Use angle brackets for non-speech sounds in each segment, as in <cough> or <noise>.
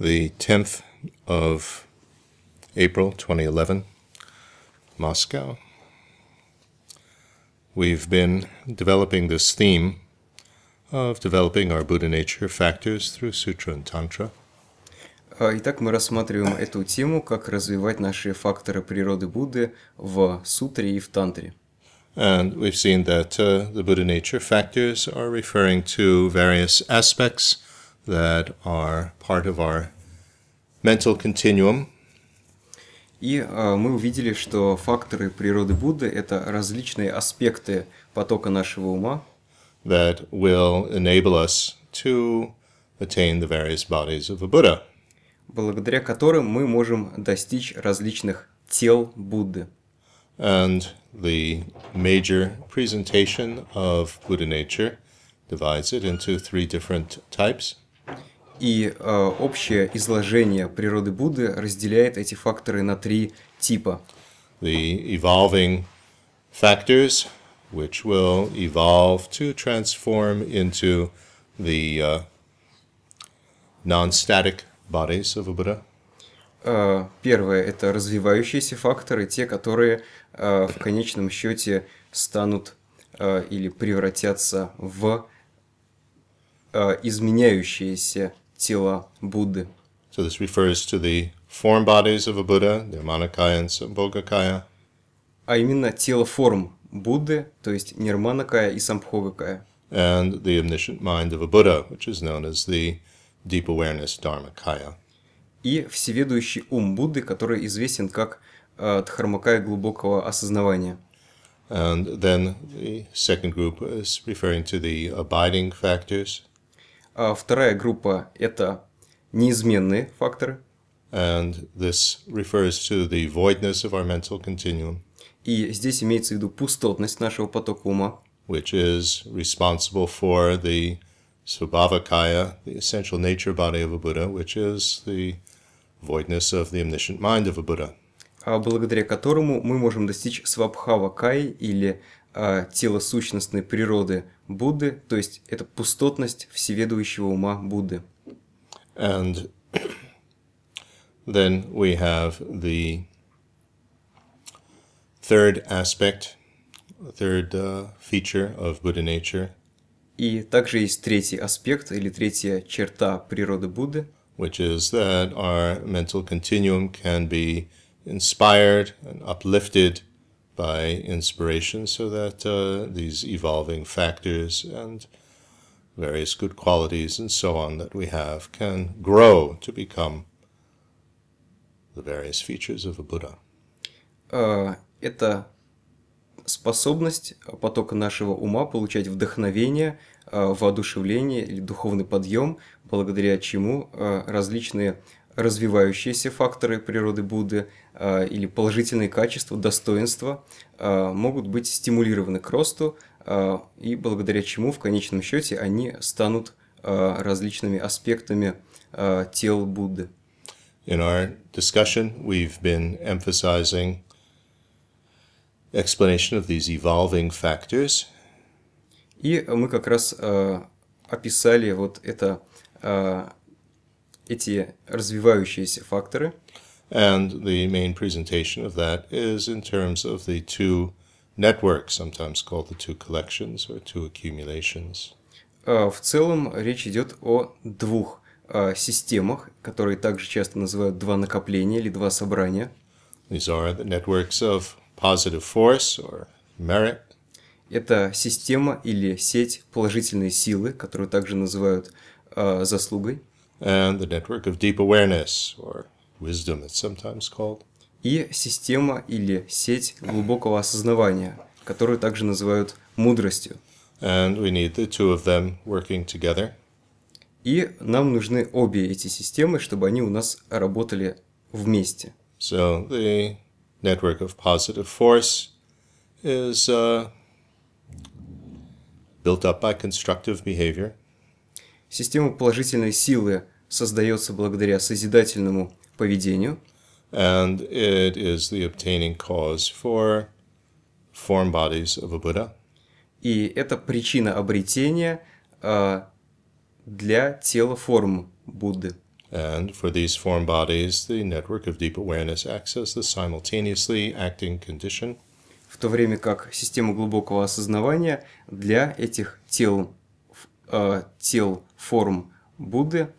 the 10th of April 2011, Moscow. We've been developing this theme of developing our Buddha nature factors through Sutra and Tantra. Итак, мы рассматриваем эту тему, как развивать наши факторы природы Будды в сутре и в тантре. And we've seen that uh, the Buddha nature factors are referring to various aspects – that are part of our mental continuum. И э, мы увидели, что факторы природы Будды – это различные аспекты потока нашего ума, that will enable us to attain the various bodies of a Buddha. благодаря которым мы можем достичь различных тел Будды. And the major presentation of Buddha nature divides it into three different types – И э, общее изложение природы Будды разделяет эти факторы на три типа. The evolving factors, which will evolve to transform into the uh, non-static bodies of a Buddha. Uh, первое – это развивающиеся факторы, те, которые uh, в конечном счете станут uh, или превратятся в изменяющиеся тела Будды. So this refers to the form bodies of a Buddha, the Manakaya and Sambhogakaya. А именно тело форм Будды, то есть Нирманакая и Самбхогакая. And the omniscient mind of a Buddha, which is known as the deep awareness Dharmakaya. И всеведущий ум Будды, который известен как uh, Дхармакая глубокого осознавания. And then the second group is referring to the abiding factors – а вторая группа – это неизменные факторы. And this refers to the voidness of our mental continuum. И здесь имеется в виду пустотность нашего потока ума. Which is responsible for the Svabhavakaya, the essential nature body of a Buddha, which is the voidness of the omniscient mind of a Buddha. благодаря которому мы можем достичь свабхава кай или а, тело сущностной природы Будды, то есть это пустотность всеведующего ума Будды. And then we have the third aspect, third uh, feature of Buddha nature. И также есть третий аспект или третья черта природы Будды. Which is that our mental continuum can be inspired and uplifted – by inspiration so that uh, these evolving factors and various good qualities and so on that we have can grow to become the various features of a Buddha. Uh, это способность потока нашего ума получать вдохновение, воодушевление или духовный подъем, благодаря чему различные развивающиеся факторы природы Будды а, или положительные качества, достоинства а, могут быть стимулированы к росту, а, и благодаря чему в конечном счете они станут различными аспектами тел Будды. In our discussion, we've been emphasizing explanation of these evolving factors. И мы как раз описали вот это эти развивающиеся факторы. And the main presentation of that is in terms of the two networks, sometimes called the two collections or two accumulations. А, в целом речь идет о двух а, системах, которые также часто называют два накопления или два собрания. These are the networks of positive force or merit. Это система или сеть положительной силы, которую также называют э, заслугой. and the network of deep awareness, or wisdom it's sometimes called. И система или сеть глубокого осознавания, которую также называют мудростью. And we need the two of them working together. И нам нужны обе эти системы, чтобы они у нас работали вместе. So the network of positive force is uh, built up by constructive behavior. Система положительной силы создается благодаря созидательному поведению. And it is the obtaining cause for form bodies of a Buddha. И это причина обретения uh, для тела форм Будды. And for these form bodies, the network of deep awareness access the simultaneously acting condition. В то время как система глубокого осознавания для этих тел, э, тел форм Будды –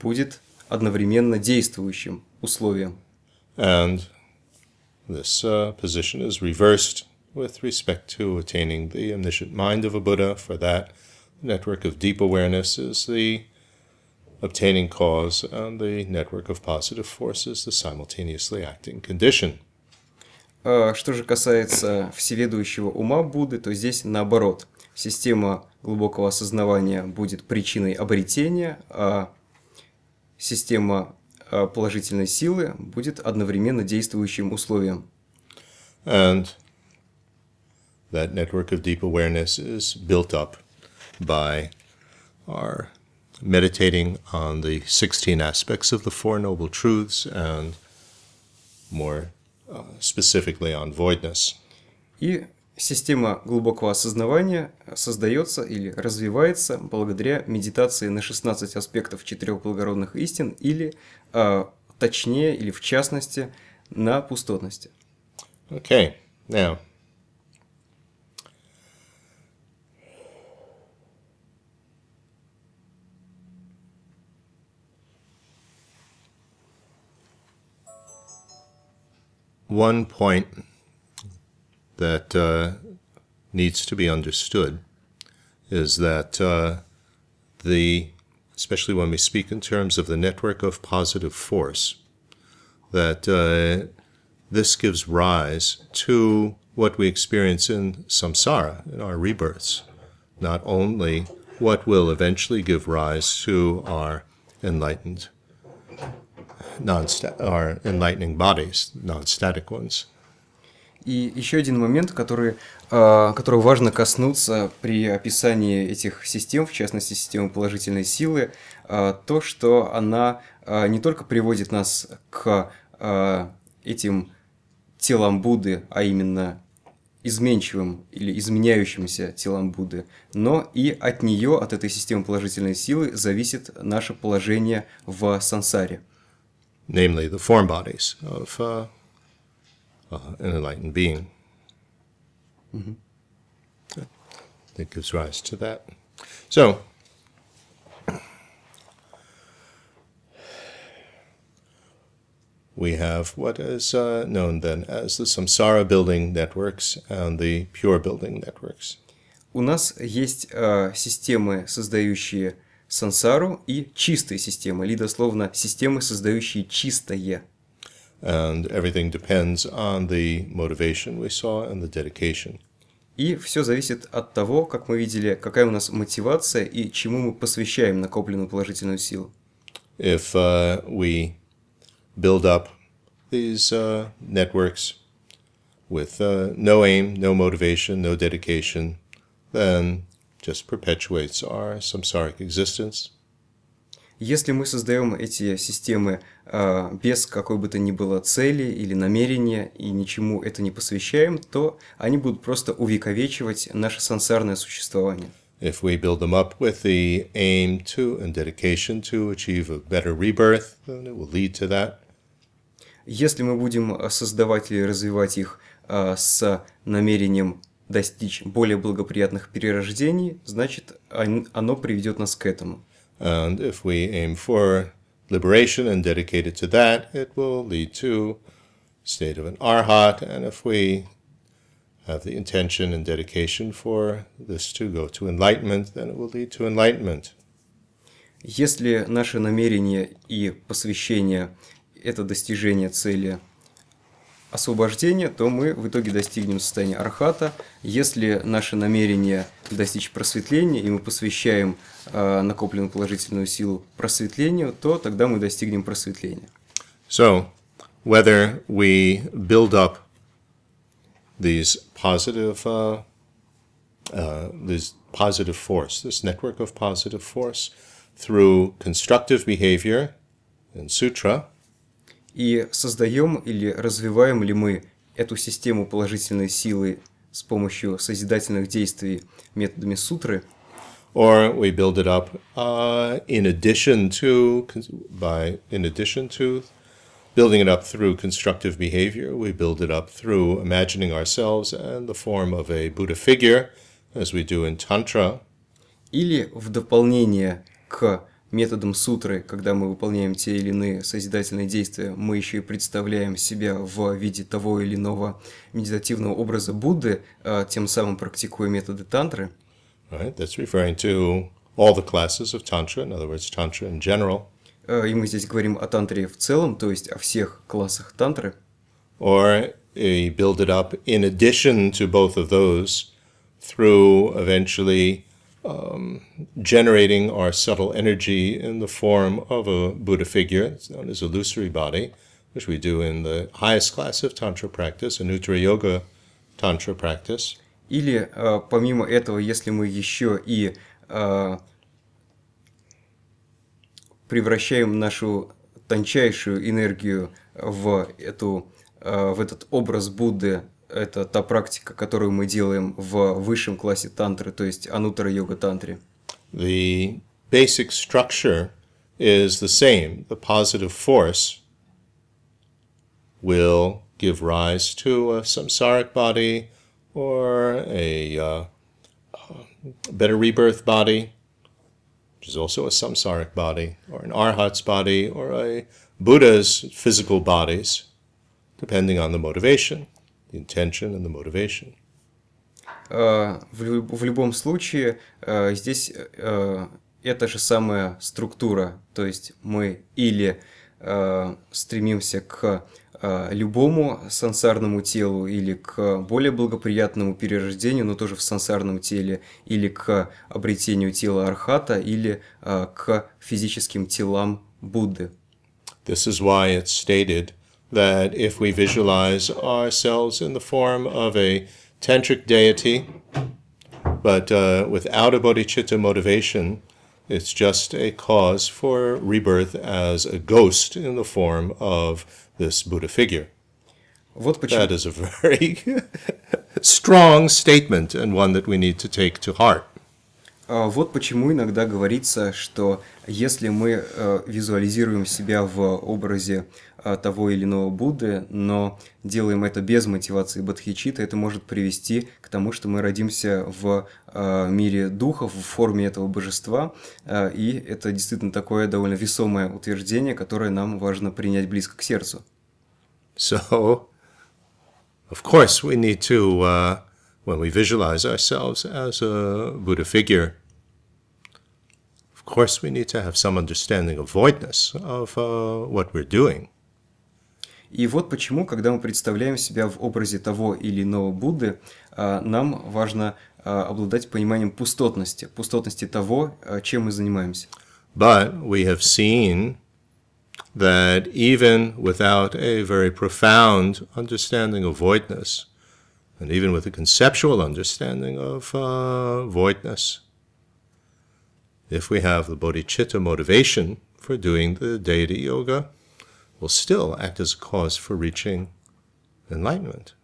будет одновременно действующим условием. And this uh, position is reversed with respect to attaining the omniscient mind of a Buddha. For that, the network of deep awareness is the obtaining cause, and the network of positive force is the simultaneously acting condition. Что же касается всеведущего ума Будды, то здесь наоборот. Система глубокого осознавания будет причиной обретения, а система положительной силы будет одновременно действующим условием. And that network of deep awareness is built up by our meditating on the 16 aspects of the Four Noble Truths and more specifically on voidness. И Система глубокого осознавания создается или развивается благодаря медитации на 16 аспектов четырех благородных истин или э, точнее или в частности на пустотности. Okay, now. One point that uh, needs to be understood is that uh, the, especially when we speak in terms of the network of positive force, that uh, this gives rise to what we experience in samsara, in our rebirths, not only what will eventually give rise to our enlightened, non our enlightening bodies, non-static ones. И еще один момент, который, а, которого важно коснуться при описании этих систем, в частности системы положительной силы, а, то, что она а, не только приводит нас к этим телам Будды, а именно изменчивым или изменяющимся телам Будды, но и от нее, от этой системы положительной силы, зависит наше положение в сансаре. Namely, the form bodies of uh, uh, an enlightened being. Mm-hmm. That gives rise to that. So, we have what is uh, known then as the samsara building networks and the pure building networks. У нас есть э, системы, создающие сансару, и чистые системы, или дословно системы, создающие чистое and everything depends on the motivation we saw and the dedication. И все зависит от того, как мы видели, какая у нас мотивация и чему мы посвящаем накопленную положительную силу. If uh, we build up these uh, networks with uh, no aim, no motivation, no dedication, then just perpetuates our samsaric existence. Если мы создаем эти системы э, без какой бы то ни было цели или намерения и ничему это не посвящаем, то они будут просто увековечивать наше сансарное существование. If we build them up with the aim to and dedication to achieve a better rebirth, then it will lead to that. Если мы будем создавать или развивать их э, с намерением достичь более благоприятных перерождений, значит, оно приведет нас к этому. And if we aim for liberation and dedicate it to that, it will lead to state of an arhat. And if we have the intention and dedication for this to go to enlightenment, then it will lead to enlightenment. Если наше намерение и посвящение – это достижение цели – освобождения, то мы в итоге достигнем состояния архата. Если наше намерение достичь просветления, и мы посвящаем э, накопленную положительную силу просветлению, то тогда мы достигнем просветления. So, whether we build up these positive, uh, uh, this positive force, this network of positive force, through constructive behavior and sutra – и создаем или развиваем ли мы эту систему положительной силы с помощью созидательных действий методами сутры, or we build it up uh, in addition to by in addition to building it up through constructive behavior we build it up through imagining ourselves and the form of a buddha figure as we do in tantra или в дополнение к методом сутры, когда мы выполняем те или иные созидательные действия, мы еще и представляем себя в виде того или иного медитативного образа Будды, а тем самым практикуя методы тантры. Right, that's referring to all the classes of tantra, in other words, tantra in general. А, и мы здесь говорим о тантре в целом, то есть о всех классах тантры. Or build it up in addition to both of those through eventually um, generating our subtle energy in the form of a Buddha figure. It's known as illusory body, which we do in the highest class of Tantra practice, an Uttara Yoga Tantra practice. Или э, помимо этого, если мы еще и э, превращаем нашу тончайшую энергию в, эту, э, в этот образ Будды это та практика, которую мы делаем в высшем классе тантры, то есть иога тантре The basic structure is the same. The positive force will give rise to a samsaric body or a uh, better rebirth body, which is also a samsaric body, or an arhat's body, or a Buddha's physical bodies, depending on the motivation. intention and the motivation. А, в, любом случае, а, здесь а, это же самая структура, то есть мы или стремимся к любому сансарному телу или к более благоприятному перерождению, но тоже в сансарном теле, или к обретению тела архата, или к физическим телам Будды. This is why it's stated that if we visualize ourselves in the form of a tantric deity, but uh, without a bodhicitta motivation, it's just a cause for rebirth as a ghost in the form of this Buddha figure. Вот почему... That is a very <laughs> strong statement and one that we need to take to heart. Вот почему иногда говорится, что если мы э, визуализируем себя в образе Э, того или иного Будды, но делаем это без мотивации бодхичита, это может привести к тому, что мы родимся в э, мире духов, в форме этого божества, э, и это действительно такое довольно весомое утверждение, которое нам важно принять близко к сердцу. So, of course, we need to, uh, when we visualize ourselves as a Buddha figure, of course, we need to have some understanding of voidness of uh, what we're doing. И вот почему, когда мы представляем себя в образе того или иного Будды, нам важно обладать пониманием пустотности, пустотности того, чем мы занимаемся. But we have seen that even without a very profound understanding of voidness, and even with a conceptual understanding of uh, voidness, if we have the bodhicitta motivation for doing the deity yoga, will still act as a cause for reaching enlightenment.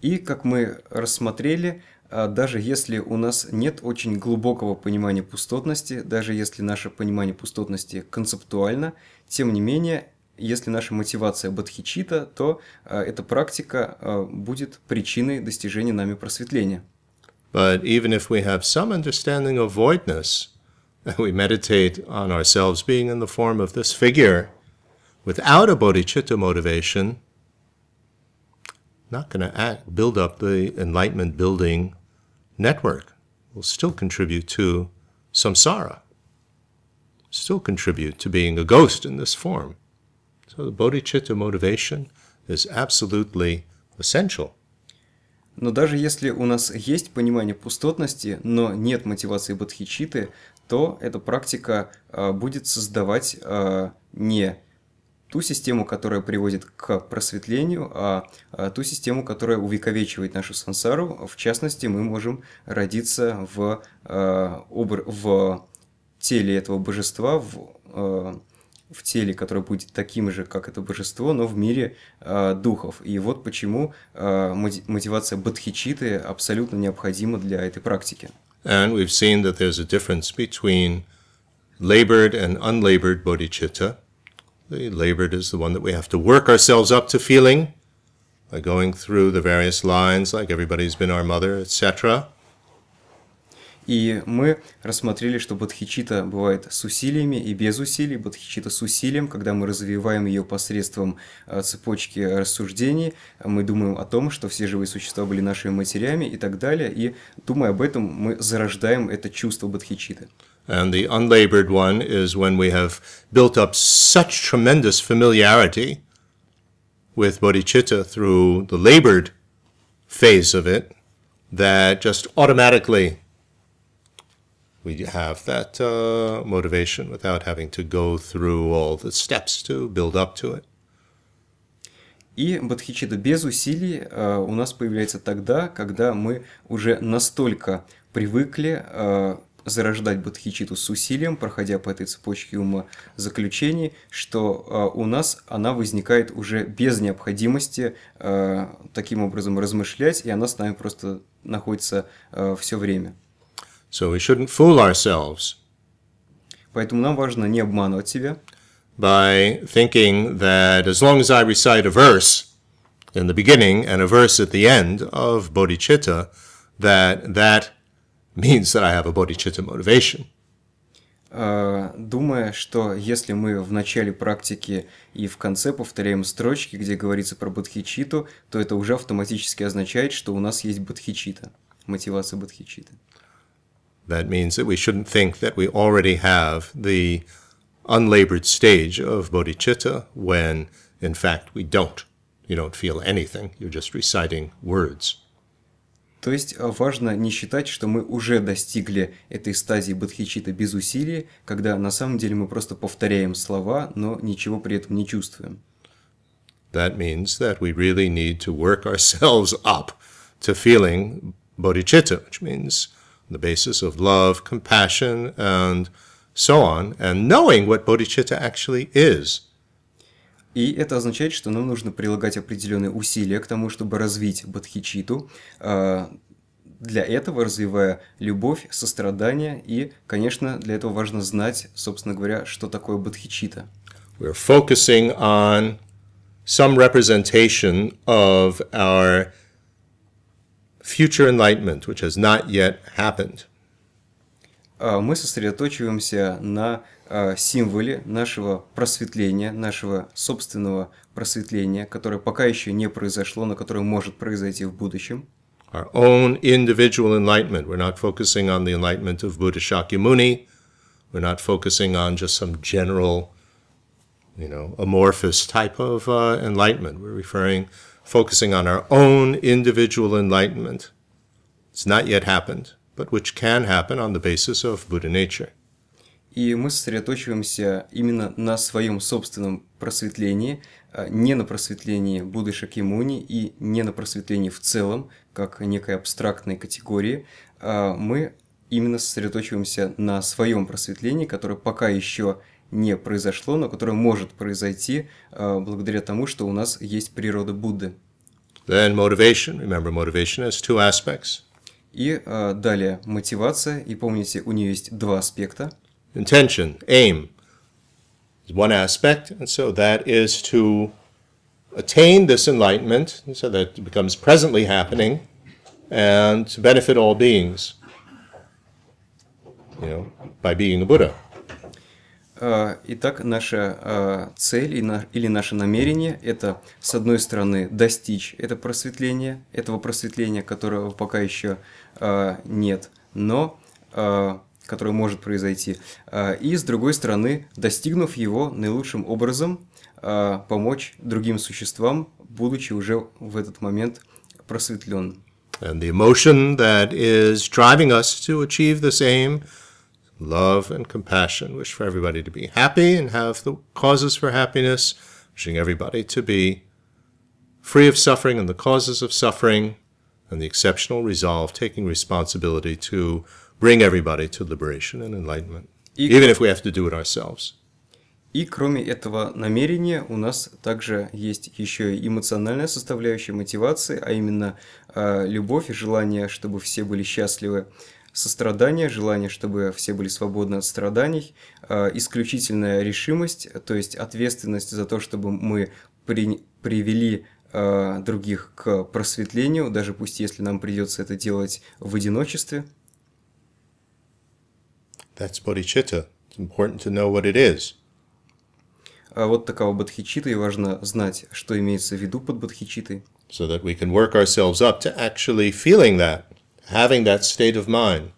И, как мы рассмотрели, а, даже если у нас нет очень глубокого понимания пустотности, даже если наше понимание пустотности концептуально, тем не менее, если наша мотивация бодхичита, то а, эта практика а, будет причиной достижения нами просветления. But even if we have some understanding of voidness, we meditate on ourselves being in the form of this figure – Without a bodhicitta motivation, not going to build up the enlightenment building network. Will still contribute to samsara. Still contribute to being a ghost in this form. So the bodhicitta motivation is absolutely essential. Но даже если у нас есть понимание пустотности, но нет мотивации бодхичиты, то эта практика будет создавать не ту систему, которая приводит к просветлению, а, а ту систему, которая увековечивает нашу сансару. В частности, мы можем родиться в, а, в теле этого божества, в, а, в теле, которое будет таким же, как это божество, но в мире духов. И вот почему мотивация бодхичиты абсолютно необходима для этой практики. And we've seen that there's a difference between labored and unlabored bodhicitta – The labored is the one that we have to work ourselves up to feeling by going through the various lines, like everybody's been our mother, etc. И мы рассмотрели, что бодхичита бывает с усилиями и без усилий, бодхичита с усилием, когда мы развиваем ее посредством э, цепочки рассуждений, мы думаем о том, что все живые существа были нашими матерями и так далее, и думая об этом, мы зарождаем это чувство бодхичиты. And the unlabored one is when we have built up such tremendous familiarity with bodhicitta through the labored phase of it that just automatically we have that uh, motivation without having to go through all the steps to build up to it. И бодхичитта без усилий uh, у нас появляется тогда, когда мы уже настолько привыкли uh, зарождать бодхичиту с усилием, проходя по этой цепочке ума заключений, что э, у нас она возникает уже без необходимости э, таким образом размышлять, и она с нами просто находится э, все время. So we shouldn't fool ourselves. Поэтому нам важно не обманывать себя. By thinking that as long as I recite a verse in the beginning and a verse at the end of bodhicitta, that that means that I have a bodhicitta motivation. Думая, что если мы в начале практики и в конце повторяем строчки, где говорится про бодхичиту, то это уже автоматически означает, что у нас есть бодхичита, мотивация бодхичита. That means that we shouldn't think that we already have the unlabored stage of bodhicitta when, in fact, we don't. You don't feel anything, you're just reciting words. То есть э, важно не считать, что мы уже достигли этой стадии бодхичита без усилий, когда на самом деле мы просто повторяем слова, но ничего при этом не чувствуем. That means that we really need to work ourselves up to feeling bodhicitta, which means the basis of love, compassion, and so on, and knowing what bodhicitta actually is. И это означает, что нам нужно прилагать определенные усилия к тому, чтобы развить бодхичиту, а, для этого развивая любовь, сострадание и, конечно, для этого важно знать, собственно говоря, что такое бодхичита. We're focusing on some representation of our future enlightenment, which has not yet happened. А, мы сосредоточиваемся на а, символе нашего просветления, нашего собственного просветления, которое пока еще не произошло, но которое может произойти в будущем. our own individual enlightenment. We're not focusing on the enlightenment of Buddha Shakyamuni. We're not focusing on just some general, you know, amorphous type of uh, enlightenment. We're referring, focusing on our own individual enlightenment. It's not yet happened, but which can happen on the basis of Buddha nature. И мы сосредоточиваемся именно на своем собственном просветлении – Э, не на просветлении Будды Шакьямуни и не на просветлении в целом, как некой абстрактной категории, э, мы именно сосредоточиваемся на своем просветлении, которое пока еще не произошло, но которое может произойти э, благодаря тому, что у нас есть природа Будды. Then motivation. Remember, motivation has two aspects. И далее мотивация, и помните, у нее есть два аспекта. Intention, aim, is one aspect, and so that is to attain this enlightenment, so that becomes presently happening, and to benefit all beings, you know, by being a Buddha. Итак, наша цель или наше намерение – это, с одной стороны, достичь это просветление, этого просветления, которого пока еще нет, но который может произойти, и, с другой стороны, достигнув его наилучшим образом, помочь другим существам, будучи уже в этот момент просветленным. And the emotion that is driving us to achieve the same love and compassion, wish for everybody to be happy and have the causes for happiness, wishing everybody to be free of suffering and the causes of suffering, and the exceptional resolve, taking responsibility to bring everybody to liberation and enlightenment, и, even if we have to do it ourselves. И кроме этого намерения у нас также есть еще и эмоциональная составляющая мотивации, а именно э, любовь и желание, чтобы все были счастливы, сострадание, желание, чтобы все были свободны от страданий, э, исключительная решимость, то есть ответственность за то, чтобы мы при, привели э, других к просветлению, даже пусть если нам придется это делать в одиночестве – That's bodhicitta. It's important to know what it is. А вот такова бодхичита, и важно знать, что имеется в виду под бодхичитой. So that we can work ourselves up to actually feeling that, having that state of mind.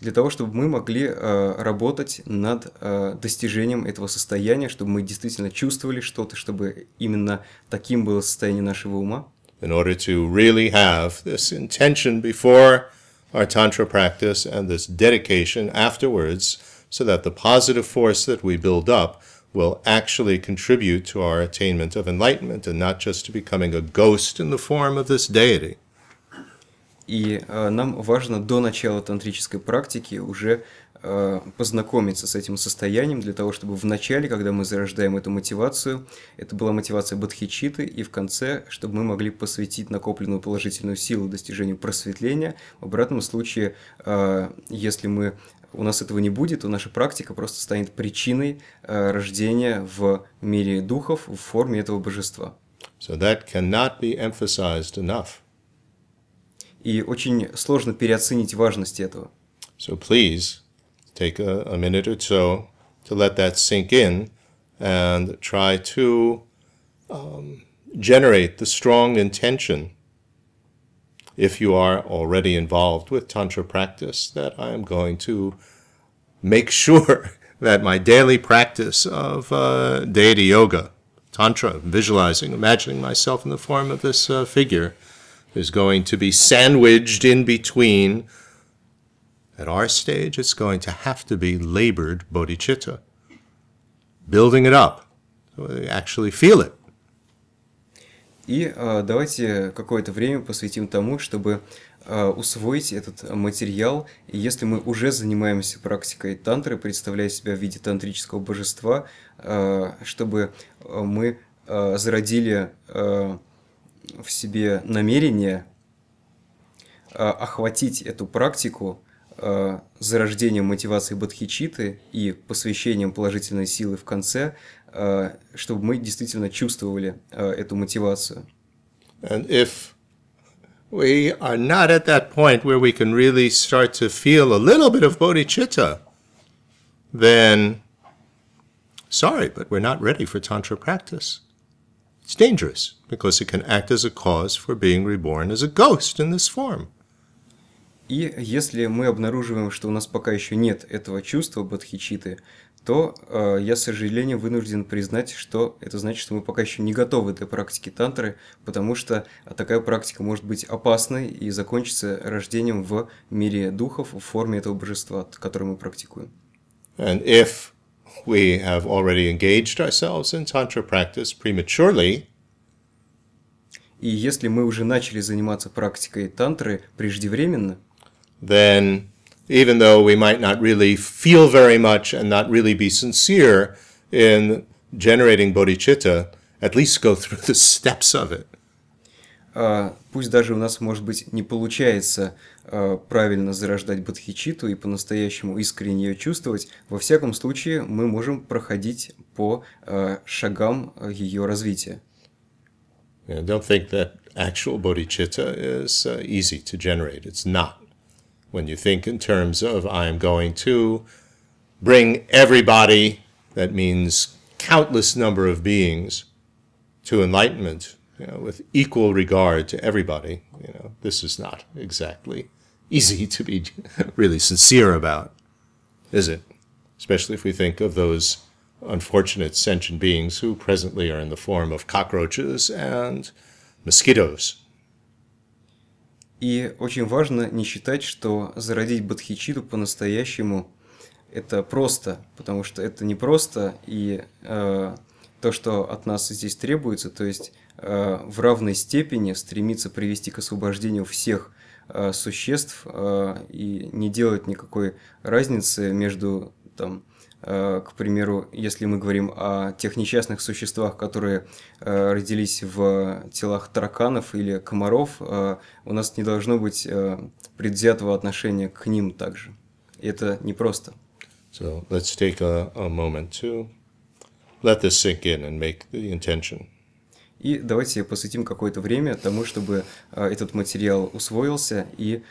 Для того, чтобы мы могли э, работать над э, достижением этого состояния, чтобы мы действительно чувствовали что-то, чтобы именно таким было состояние нашего ума. In order to really have this intention before our Tantra practice and this dedication afterwards so that the positive force that we build up will actually contribute to our attainment of enlightenment and not just to becoming a ghost in the form of this deity. И э, нам важно до начала тантрической практики уже Э, познакомиться с этим состоянием для того, чтобы в начале, когда мы зарождаем эту мотивацию, это была мотивация бодхичиты, и в конце, чтобы мы могли посвятить накопленную положительную силу достижению просветления. В обратном случае, э, если мы у нас этого не будет, то наша практика просто станет причиной э, рождения в мире духов в форме этого божества. So that cannot be emphasized enough. И очень сложно переоценить важность этого. So please take a, a minute or so to let that sink in and try to um, generate the strong intention if you are already involved with Tantra practice that I am going to make <laughs> sure that my daily practice of uh, deity yoga, Tantra, visualizing, imagining myself in the form of this uh, figure, is going to be sandwiched in between At our stage, it's going to have to be labored bodhicitta, building it up, so they actually feel it. И э, давайте какое-то время посвятим тому, чтобы э, усвоить этот материал. И если мы уже занимаемся практикой тантры, представляя себя в виде тантрического божества, э, чтобы э, мы э, зародили э, в себе намерение э, охватить эту практику зарождением мотивации бодхичиты и посвящением положительной силы в конце, чтобы мы действительно чувствовали эту мотивацию. And if we are not at that point where we can really start to feel a little bit of bodhicitta, then sorry, but we're not ready for tantra practice. It's dangerous because it can act as a cause for being reborn as a ghost in this form. И если мы обнаруживаем, что у нас пока еще нет этого чувства бодхичиты, то э, я, к сожалению, вынужден признать, что это значит, что мы пока еще не готовы для практики тантры, потому что а такая практика может быть опасной и закончится рождением в мире духов в форме этого божества, которое мы практикуем. And if we have already engaged ourselves in tantra practice prematurely, и если мы уже начали заниматься практикой тантры преждевременно, then even though we might not really feel very much and not really be sincere in generating bodhicitta, at least go through the steps of it. Uh, пусть даже у нас, может быть, не получается uh, правильно зарождать бодхичиту и по-настоящему искренне ее чувствовать, во всяком случае мы можем проходить по uh, шагам ее развития. Yeah, don't think that actual bodhicitta is uh, easy to generate. It's not when you think in terms of I am going to bring everybody, that means countless number of beings, to enlightenment you know, with equal regard to everybody. You know, this is not exactly easy <laughs> to be really sincere about, is it? Especially if we think of those unfortunate sentient beings who presently are in the form of cockroaches and mosquitoes. И очень важно не считать, что зародить бодхичиту по-настоящему это просто, потому что это не просто, и э, то, что от нас здесь требуется, то есть э, в равной степени стремиться привести к освобождению всех э, существ э, и не делать никакой разницы между там, Э, к примеру, если мы говорим о тех несчастных существах, которые э, родились в телах тараканов или комаров, э, у нас не должно быть предвзятого отношения к ним также. Это непросто. So let's take a, a moment to let this sink in and make the intention. И давайте посвятим какое-то время тому, чтобы этот материал усвоился, и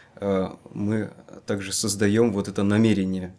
мы также создаем вот это намерение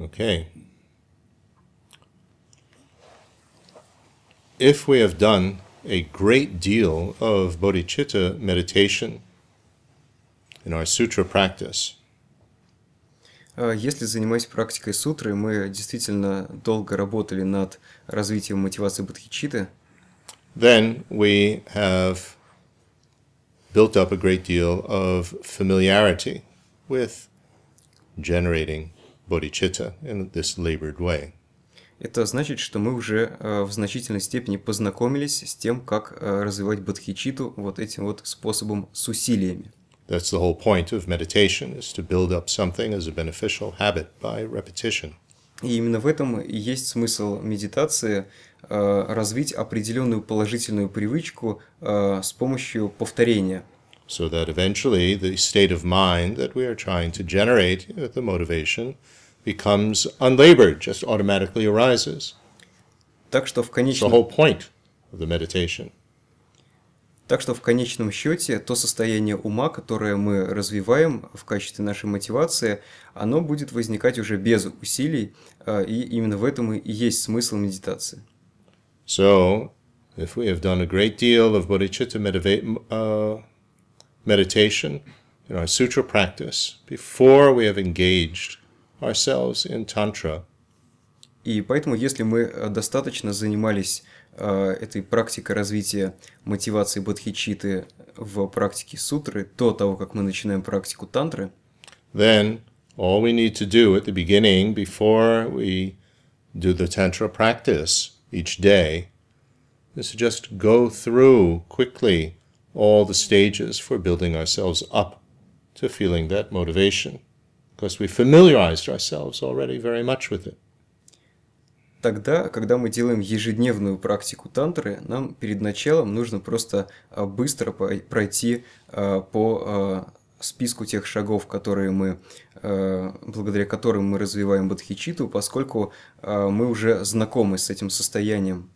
Okay. If we have done a great deal of bodhicitta meditation in our sutra practice, Если, занимаясь практикой сутры, мы действительно долго работали над развитием мотивации бодхичитты, then we have built up a great deal of familiarity with generating bodhicitta in this labored way. Это значит, что мы уже э, в значительной степени познакомились с тем, как э, развивать бодхичиту вот этим вот способом с усилиями. That's the whole point of meditation is to build up something as a beneficial habit by repetition. И именно в этом и есть смысл медитации э, развить определенную положительную привычку э, с помощью повторения. So that eventually the state of mind that we are trying to generate the motivation – becomes unlabored, just automatically arises. Так что в конечном... The whole point of the meditation. Так что в конечном счете то состояние ума, которое мы развиваем в качестве нашей мотивации, оно будет возникать уже без усилий, и именно в этом и есть смысл медитации. So, if we have done a great deal of bodhicitta medita uh, meditation in our sutra practice, before we have engaged ourselves in Tantra. И поэтому, если мы э, достаточно занимались э, этой практикой развития мотивации бодхичиты в практике сутры до того, как мы начинаем практику тантры, then all we need to do at the beginning before we do the tantra practice each day is to just go through quickly all the stages for building ourselves up to feeling that motivation. because we familiarized ourselves already very much with it. Тогда, когда мы делаем ежедневную практику тантры, нам перед началом нужно просто а, быстро пройти а, по а, списку тех шагов, которые мы, благодаря которым мы развиваем бодхичиту, поскольку мы уже знакомы с этим состоянием.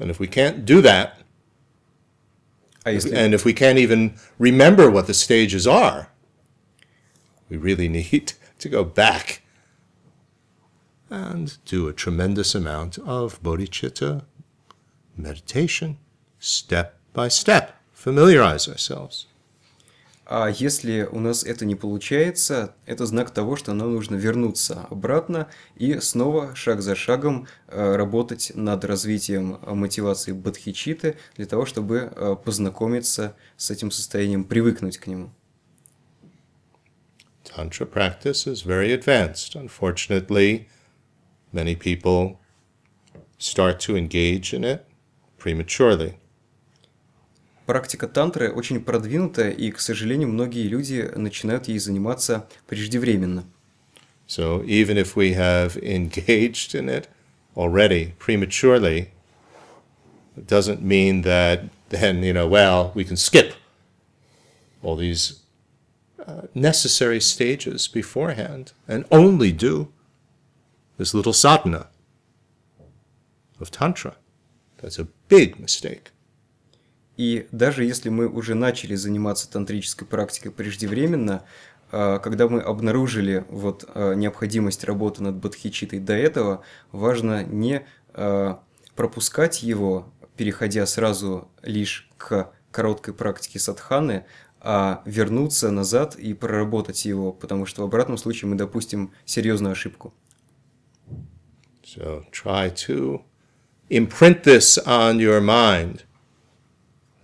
And if we can't do that, а если... and if we can't even remember what the stages are, we really need to go back and do a tremendous amount of bodhicitta meditation step by step. Familiarize ourselves. А если у нас это не получается, это знак того, что нам нужно вернуться обратно и снова шаг за шагом э, работать над развитием э, мотивации бодхичиты для того, чтобы э, познакомиться с этим состоянием, привыкнуть к нему. Tantra practice is very advanced. Unfortunately, many people start to engage in it prematurely. Практика тантры очень продвинутая, и, к сожалению, многие люди начинают ей заниматься преждевременно. So even if we have <laughs> engaged in it already prematurely, it doesn't mean that then, you know, well, we can skip all these necessary stages beforehand and only do this little sadhana of tantra. That's a big mistake. И даже если мы уже начали заниматься тантрической практикой преждевременно, а, когда мы обнаружили вот а, необходимость работы над бодхичитой до этого, важно не а, пропускать его, переходя сразу лишь к короткой практике садханы, а вернуться назад и проработать его, потому что в обратном случае мы допустим серьезную ошибку. So try to imprint this on your mind.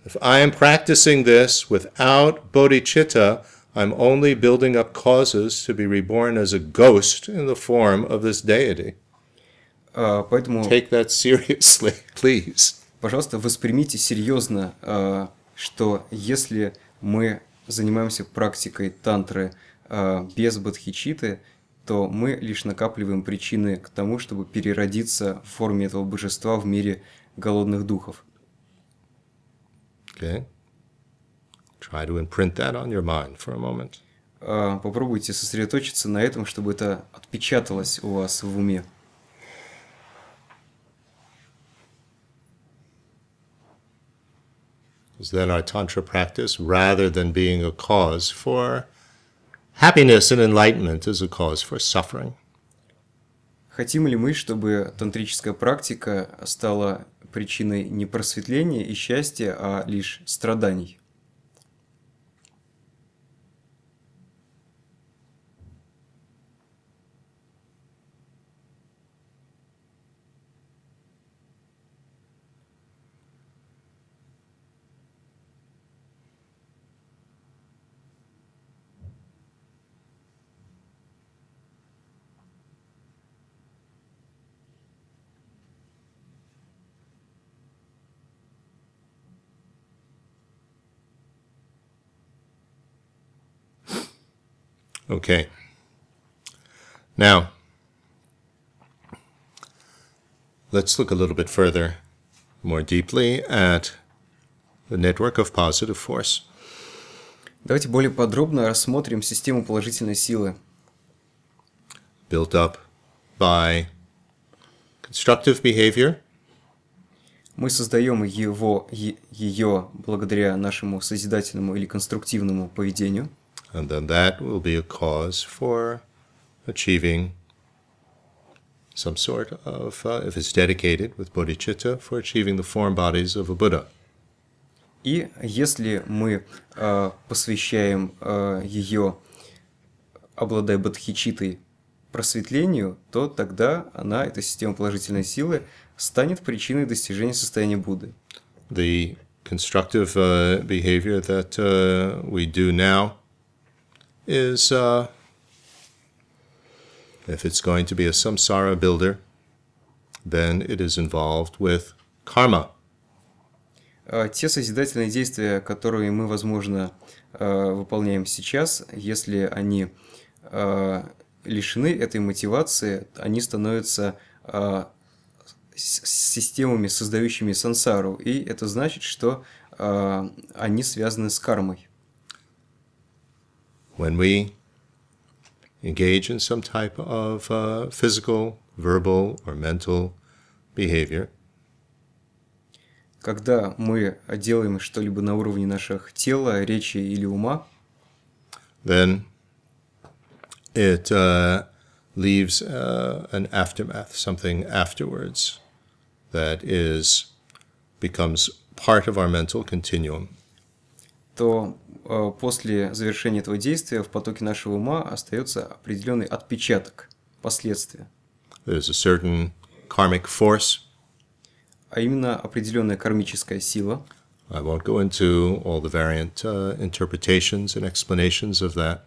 If I am practicing this without bodhicitta, I'm only building up causes to be reborn as a ghost in the form of this deity. Uh, поэтому... Take that seriously, please. Пожалуйста, воспримите серьезно, uh, что если мы занимаемся практикой тантры э, без бодхичиты, то мы лишь накапливаем причины к тому, чтобы переродиться в форме этого божества в мире голодных духов. Okay. Try to imprint that on your mind for a moment. Э, попробуйте сосредоточиться на этом, чтобы это отпечаталось у вас в уме. is then our Tantra practice, rather than being a cause for happiness and enlightenment, is a cause for suffering. Хотим ли мы, чтобы тантрическая практика стала причиной не просветления и счастья, а лишь страданий? Okay. Now, let's look a little bit further, more deeply at the network of positive force. Давайте более подробно рассмотрим систему положительной силы. Built up by constructive behavior. Мы создаем его, ее благодаря нашему созидательному или конструктивному поведению. and then that will be a cause for achieving some sort of, uh, if it's dedicated with bodhicitta, for achieving the form bodies of a Buddha. И если мы э, посвящаем э, ее, обладая бодхичитой, просветлению, то тогда она, эта система положительной силы, станет причиной достижения состояния Будды. The constructive uh, behavior that uh, we do now is uh, if it's going to be a samsara builder, then it is involved with karma. Э, те созидательные действия, которые мы, возможно, э, выполняем сейчас, если они э, лишены этой мотивации, они становятся системами, создающими сансару, и это значит, что они связаны с кармой. when we engage in some type of uh, physical, verbal, or mental behavior. Когда мы делаем что-либо на уровне наших тела, речи или ума, then it uh, leaves uh, an aftermath, something afterwards that is becomes part of our mental continuum. То Э, после завершения этого действия в потоке нашего ума остается определенный отпечаток, последствия. There's a certain karmic force. А именно определенная кармическая сила. I won't go into all the variant uh, interpretations and explanations of that.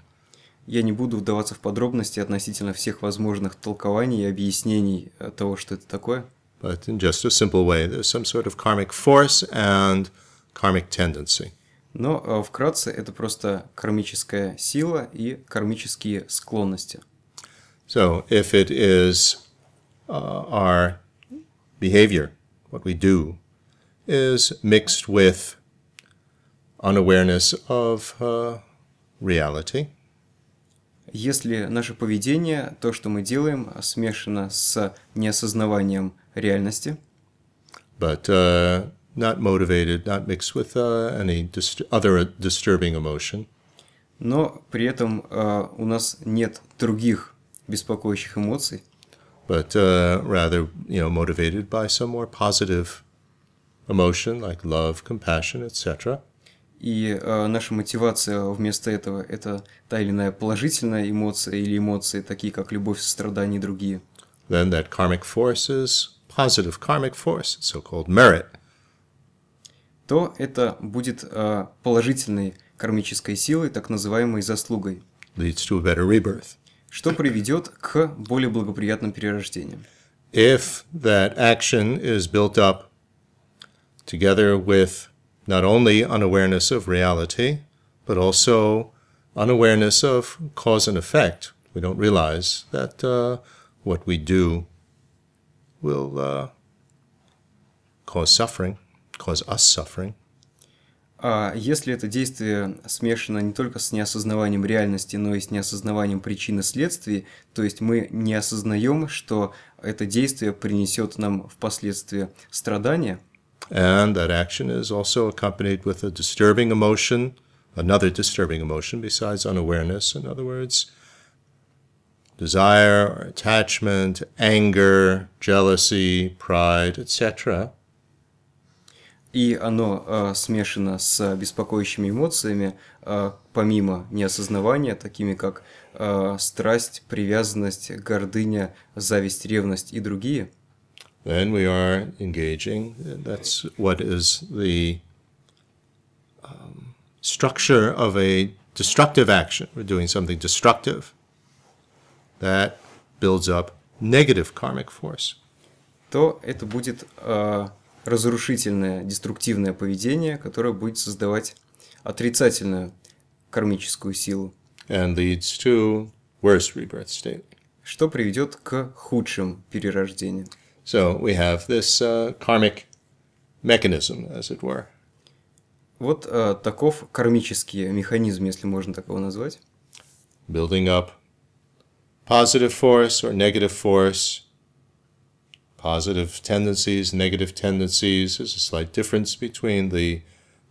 Я не буду вдаваться в подробности относительно всех возможных толкований и объяснений э, того, что это такое. But in just a simple way, there's some sort of karmic force and karmic tendency. Но э, вкратце это просто кармическая сила и кармические склонности. So, if it is uh, our behavior, what we do, is mixed with unawareness of uh, reality. Если наше поведение, то, что мы делаем, смешано с неосознаванием реальности. But uh, not motivated, not mixed with uh, any dist other uh, disturbing emotion. Но при этом uh, у нас нет других беспокоящих эмоций. But uh, rather, you know, motivated by some more positive emotion like love, compassion, etc. И э, наша мотивация вместо этого – это та или иная положительная эмоция или эмоции, такие как любовь, сострадание и другие. Then that karmic force is positive karmic force, so-called merit – то это будет положительной кармической силой, так называемой заслугой. Leads to a better rebirth. Что приведет к более благоприятным перерождениям. If that action is built up together with not only unawareness of reality, but also unawareness of cause and effect. We don't realize that uh, what we do will uh, cause suffering cause us suffering. А если это действие смешано не только с неосознаванием реальности, но и с неосознаванием причины следствий, то есть мы не осознаем, что это действие принесет нам впоследствии страдания. And that action is also accompanied with a disturbing emotion, another disturbing emotion besides unawareness. In other words, desire or attachment, anger, jealousy, pride, etc и оно э, смешано с беспокоящими эмоциями, э, помимо неосознавания, такими как э, страсть, привязанность, гордыня, зависть, ревность и другие. Then we are engaging. That's what is the um, structure of a destructive action. We're doing something destructive that builds up negative karmic force. То это будет uh, разрушительное, деструктивное поведение, которое будет создавать отрицательную кармическую силу. And leads to worse rebirth state. Что приведет к худшим перерождениям. So we have this uh, karmic mechanism, as it were. Вот uh, таков кармический механизм, если можно так его назвать. Building up positive force or negative force positive tendencies, negative tendencies. There's a slight difference between the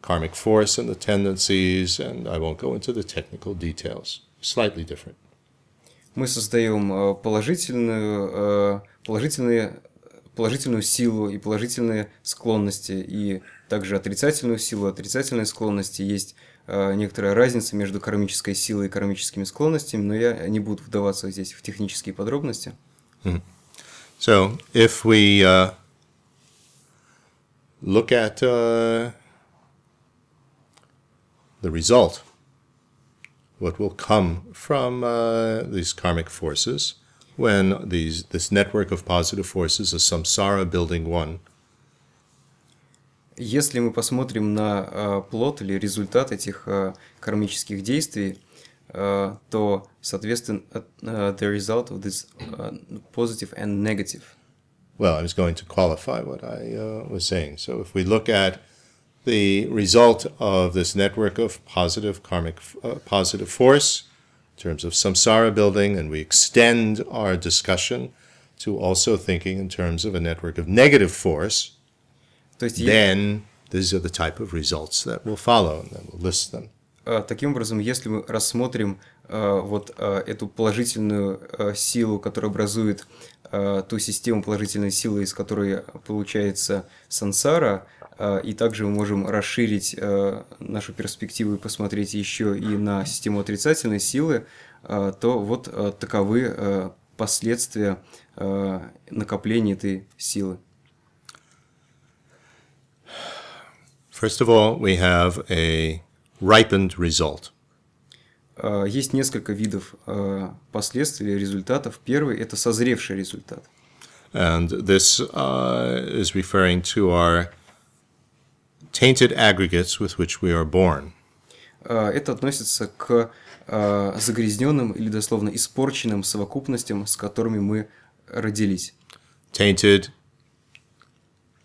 karmic force and the tendencies, and I won't go into the technical details. Slightly different. Мы создаем э, положительную, э, положительные, положительную силу и положительные склонности, и также отрицательную силу, отрицательные склонности. Есть э, некоторая разница между кармической силой и кармическими склонностями, но я не буду вдаваться здесь в технические подробности. Mm-hmm. So if we uh, look at uh, the result, what will come from uh, these karmic forces when these this network of positive forces, a samsara building one. Если мы посмотрим на плод или результат этих кармических действий, uh, то, соответственно, uh, the result of this uh, positive and negative. Well, I was going to qualify what I uh, was saying. So if we look at the result of this network of positive karmic uh, positive force in terms of samsara building, and we extend our discussion to also thinking in terms of a network of negative force, then these are the type of results that will follow, and then we'll list them. Э, таким образом, если мы рассмотрим э, вот э, эту положительную силу, которая образует ту систему положительной силы, из которой получается сансара, и также мы можем расширить нашу перспективу и посмотреть еще и на систему отрицательной силы, то вот таковы последствия накопления этой силы. First of all, we have a ripened result. А, есть несколько видов а, последствий результатов. Первый – это созревший результат. And this uh, is referring to our tainted aggregates with which we are born. Это относится к загрязненным или дословно испорченным совокупностям, с которыми мы родились. Tainted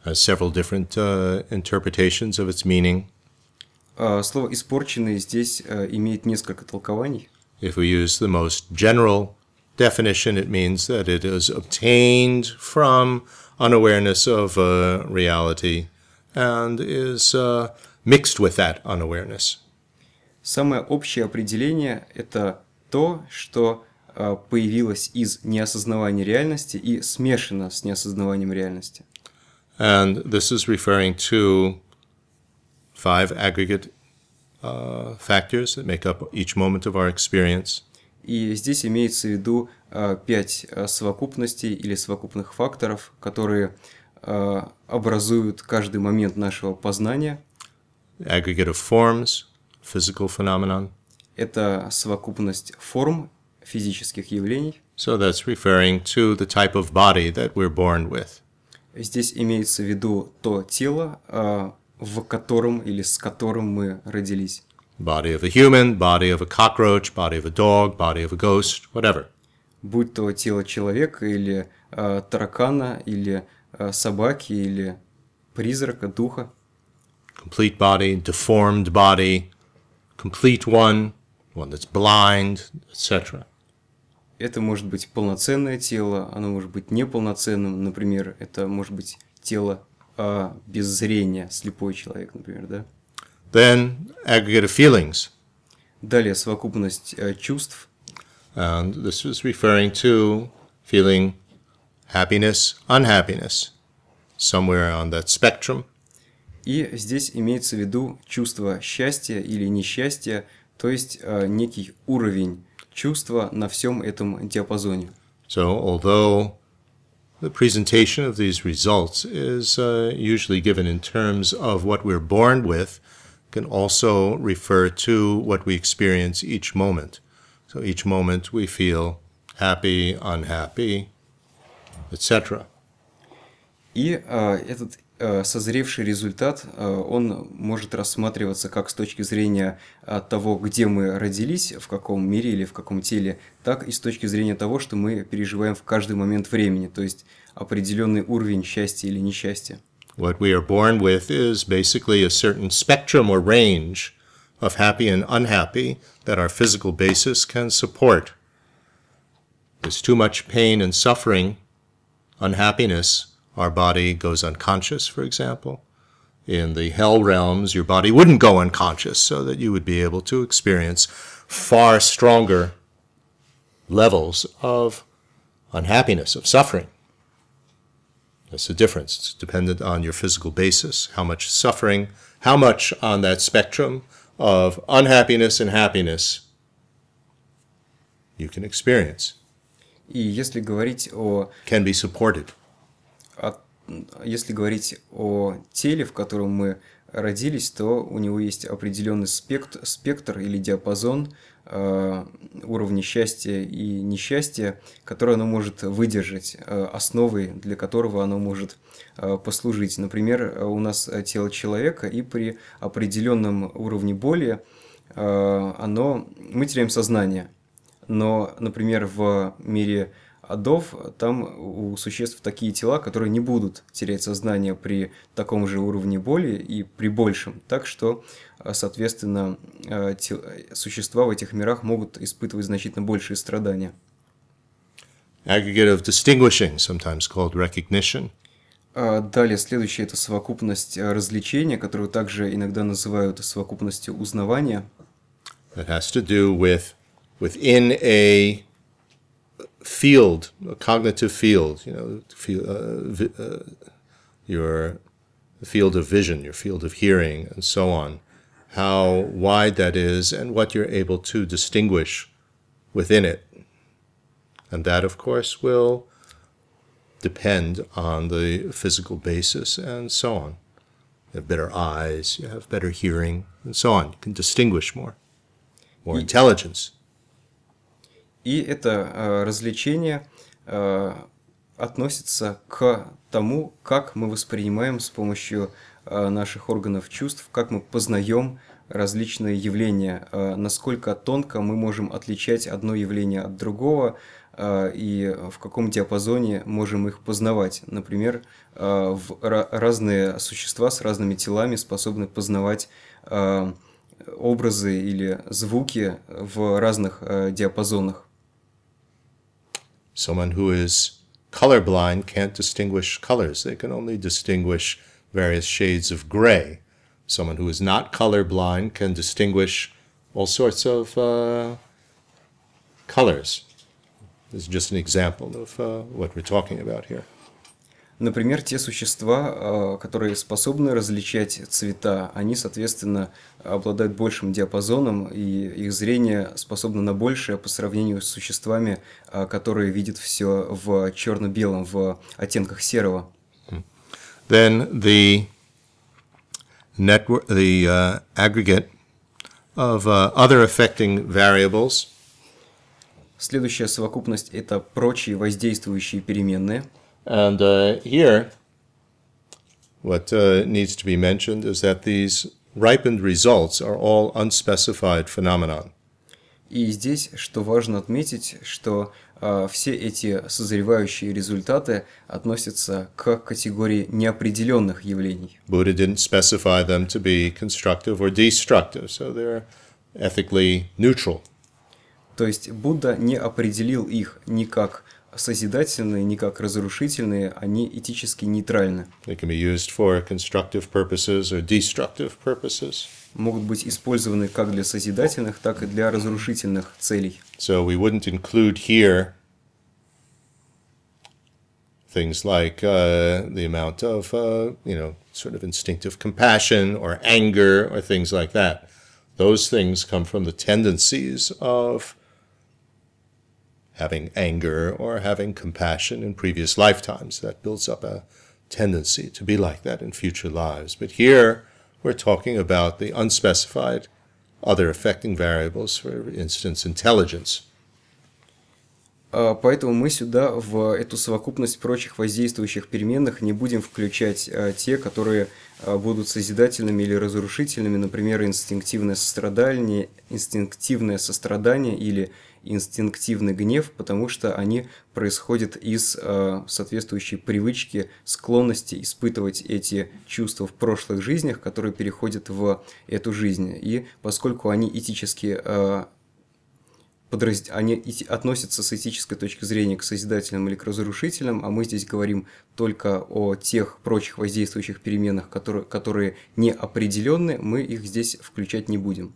has several different uh, interpretations of its meaning. А, слово «испорченный» здесь а, имеет несколько толкований. If we use the most general definition, it means that it is obtained from unawareness of a uh, reality and is uh, mixed with that unawareness. Самое общее определение – это то, что а, появилось из неосознавания реальности и смешано с неосознаванием реальности. And this is referring to five aggregate uh, factors that make up each moment of our experience. И здесь имеется в виду uh, пять а, совокупностей или совокупных факторов, которые uh, образуют каждый момент нашего познания. Aggregate of forms, physical phenomenon. Это совокупность форм физических явлений. So that's referring to the type of body that we're born with. Здесь имеется в виду то тело, в котором или с которым мы родились. Body of a human, body of a cockroach, body of a dog, body of a ghost, whatever. Будь то тело человека или э, таракана, или э, собаки, или призрака, духа. Complete body, deformed body, complete one, one that's blind, etc. Это может быть полноценное тело, оно может быть неполноценным. Например, это может быть тело э, без зрения, слепой человек, например, да? Then aggregate of feelings. Далее совокупность э, чувств. And this is referring to feeling happiness, unhappiness, somewhere on that spectrum. И здесь имеется в виду чувство счастья или несчастья, то есть э, некий уровень чувства на всем этом диапазоне. So, although The presentation of these results is uh, usually given in terms of what we're born with, can also refer to what we experience each moment. So each moment we feel happy, unhappy, etc. И э, этот Э, созревший результат, э, он может рассматриваться как с точки зрения э, того, где мы родились, в каком мире или в каком теле, так и с точки зрения того, что мы переживаем в каждый момент времени, то есть определенный уровень счастья или несчастья. What we are born with is basically a certain spectrum or range of happy and unhappy that our physical basis can support. There's too much pain and suffering, unhappiness – Our body goes unconscious, for example. In the hell realms, your body wouldn't go unconscious, so that you would be able to experience far stronger levels of unhappiness, of suffering. That's the difference. It's dependent on your physical basis, how much suffering, how much on that spectrum of unhappiness and happiness you can experience. И если говорить о... Can be supported. от, если говорить о теле, в котором мы родились, то у него есть определенный спектр, спектр или диапазон э, уровней счастья и несчастья, которое оно может выдержать, э, основой для которого оно может э, послужить. Например, у нас тело человека, и при определенном уровне боли э, оно, мы теряем сознание. Но, например, в мире адов, там у существ такие тела, которые не будут терять сознание при таком же уровне боли и при большем. Так что, э, соответственно, э, тел... существа в этих мирах могут испытывать значительно большие страдания. Aggregate of distinguishing, sometimes called recognition. А далее, следующее – это совокупность э, развлечения, которую также иногда называют совокупностью узнавания. It has to do with within a field, a cognitive field, you know, feel, uh, uh, your field of vision, your field of hearing, and so on, how wide that is, and what you're able to distinguish within it. And that, of course, will depend on the physical basis and so on. You have better eyes, you have better hearing, and so on. You can distinguish more, more intelligence. И это э, развлечение э, относится к тому, как мы воспринимаем с помощью э, наших органов чувств, как мы познаем различные явления, насколько тонко мы можем отличать одно явление от другого и в каком диапазоне можем их познавать. Например, разные существа с разными телами способны познавать образы или звуки в разных диапазонах. Someone who is colorblind can't distinguish colors. They can only distinguish various shades of gray. Someone who is not colorblind can distinguish all sorts of uh, colors. This is just an example of uh, what we're talking about here. Например, те существа, а, которые способны различать цвета, они, соответственно, обладают большим диапазоном, и их зрение способно на большее по сравнению с существами, а, которые видят все в черно-белом, в оттенках серого. Then the network, the uh, aggregate of uh, other affecting variables. Следующая совокупность – это прочие воздействующие переменные – And uh, here, what uh, needs to be mentioned is that these ripened results are all unspecified phenomenon. И здесь, что важно отметить, что э, все эти созревающие результаты относятся к категории неопределенных явлений. Buddha didn't specify them to be constructive or destructive, so they're ethically neutral. То есть Будда не определил их ни как созидательные, не как разрушительные, они этически нейтральны. They can be used for constructive purposes or destructive purposes. Могут быть использованы как для созидательных, так и для разрушительных целей. So we wouldn't include here things like uh, the amount of, uh, you know, sort of instinctive compassion or anger or things like that. Those things come from the tendencies of having anger or having compassion in previous lifetimes. That builds up a tendency to be like that in future lives. But here we're talking about the unspecified other affecting variables, for instance, intelligence. А, поэтому мы сюда, в эту совокупность прочих воздействующих переменных, не будем включать а, те, которые а, будут созидательными или разрушительными, например, инстинктивное сострадание, инстинктивное сострадание или инстинктивный гнев, потому что они происходят из э, соответствующей привычки, склонности испытывать эти чувства в прошлых жизнях, которые переходят в эту жизнь. И поскольку они этически э, подраз... они относятся с этической точки зрения к созидательным или к разрушителям, а мы здесь говорим только о тех прочих воздействующих переменах, которые, которые определенные, мы их здесь включать не будем.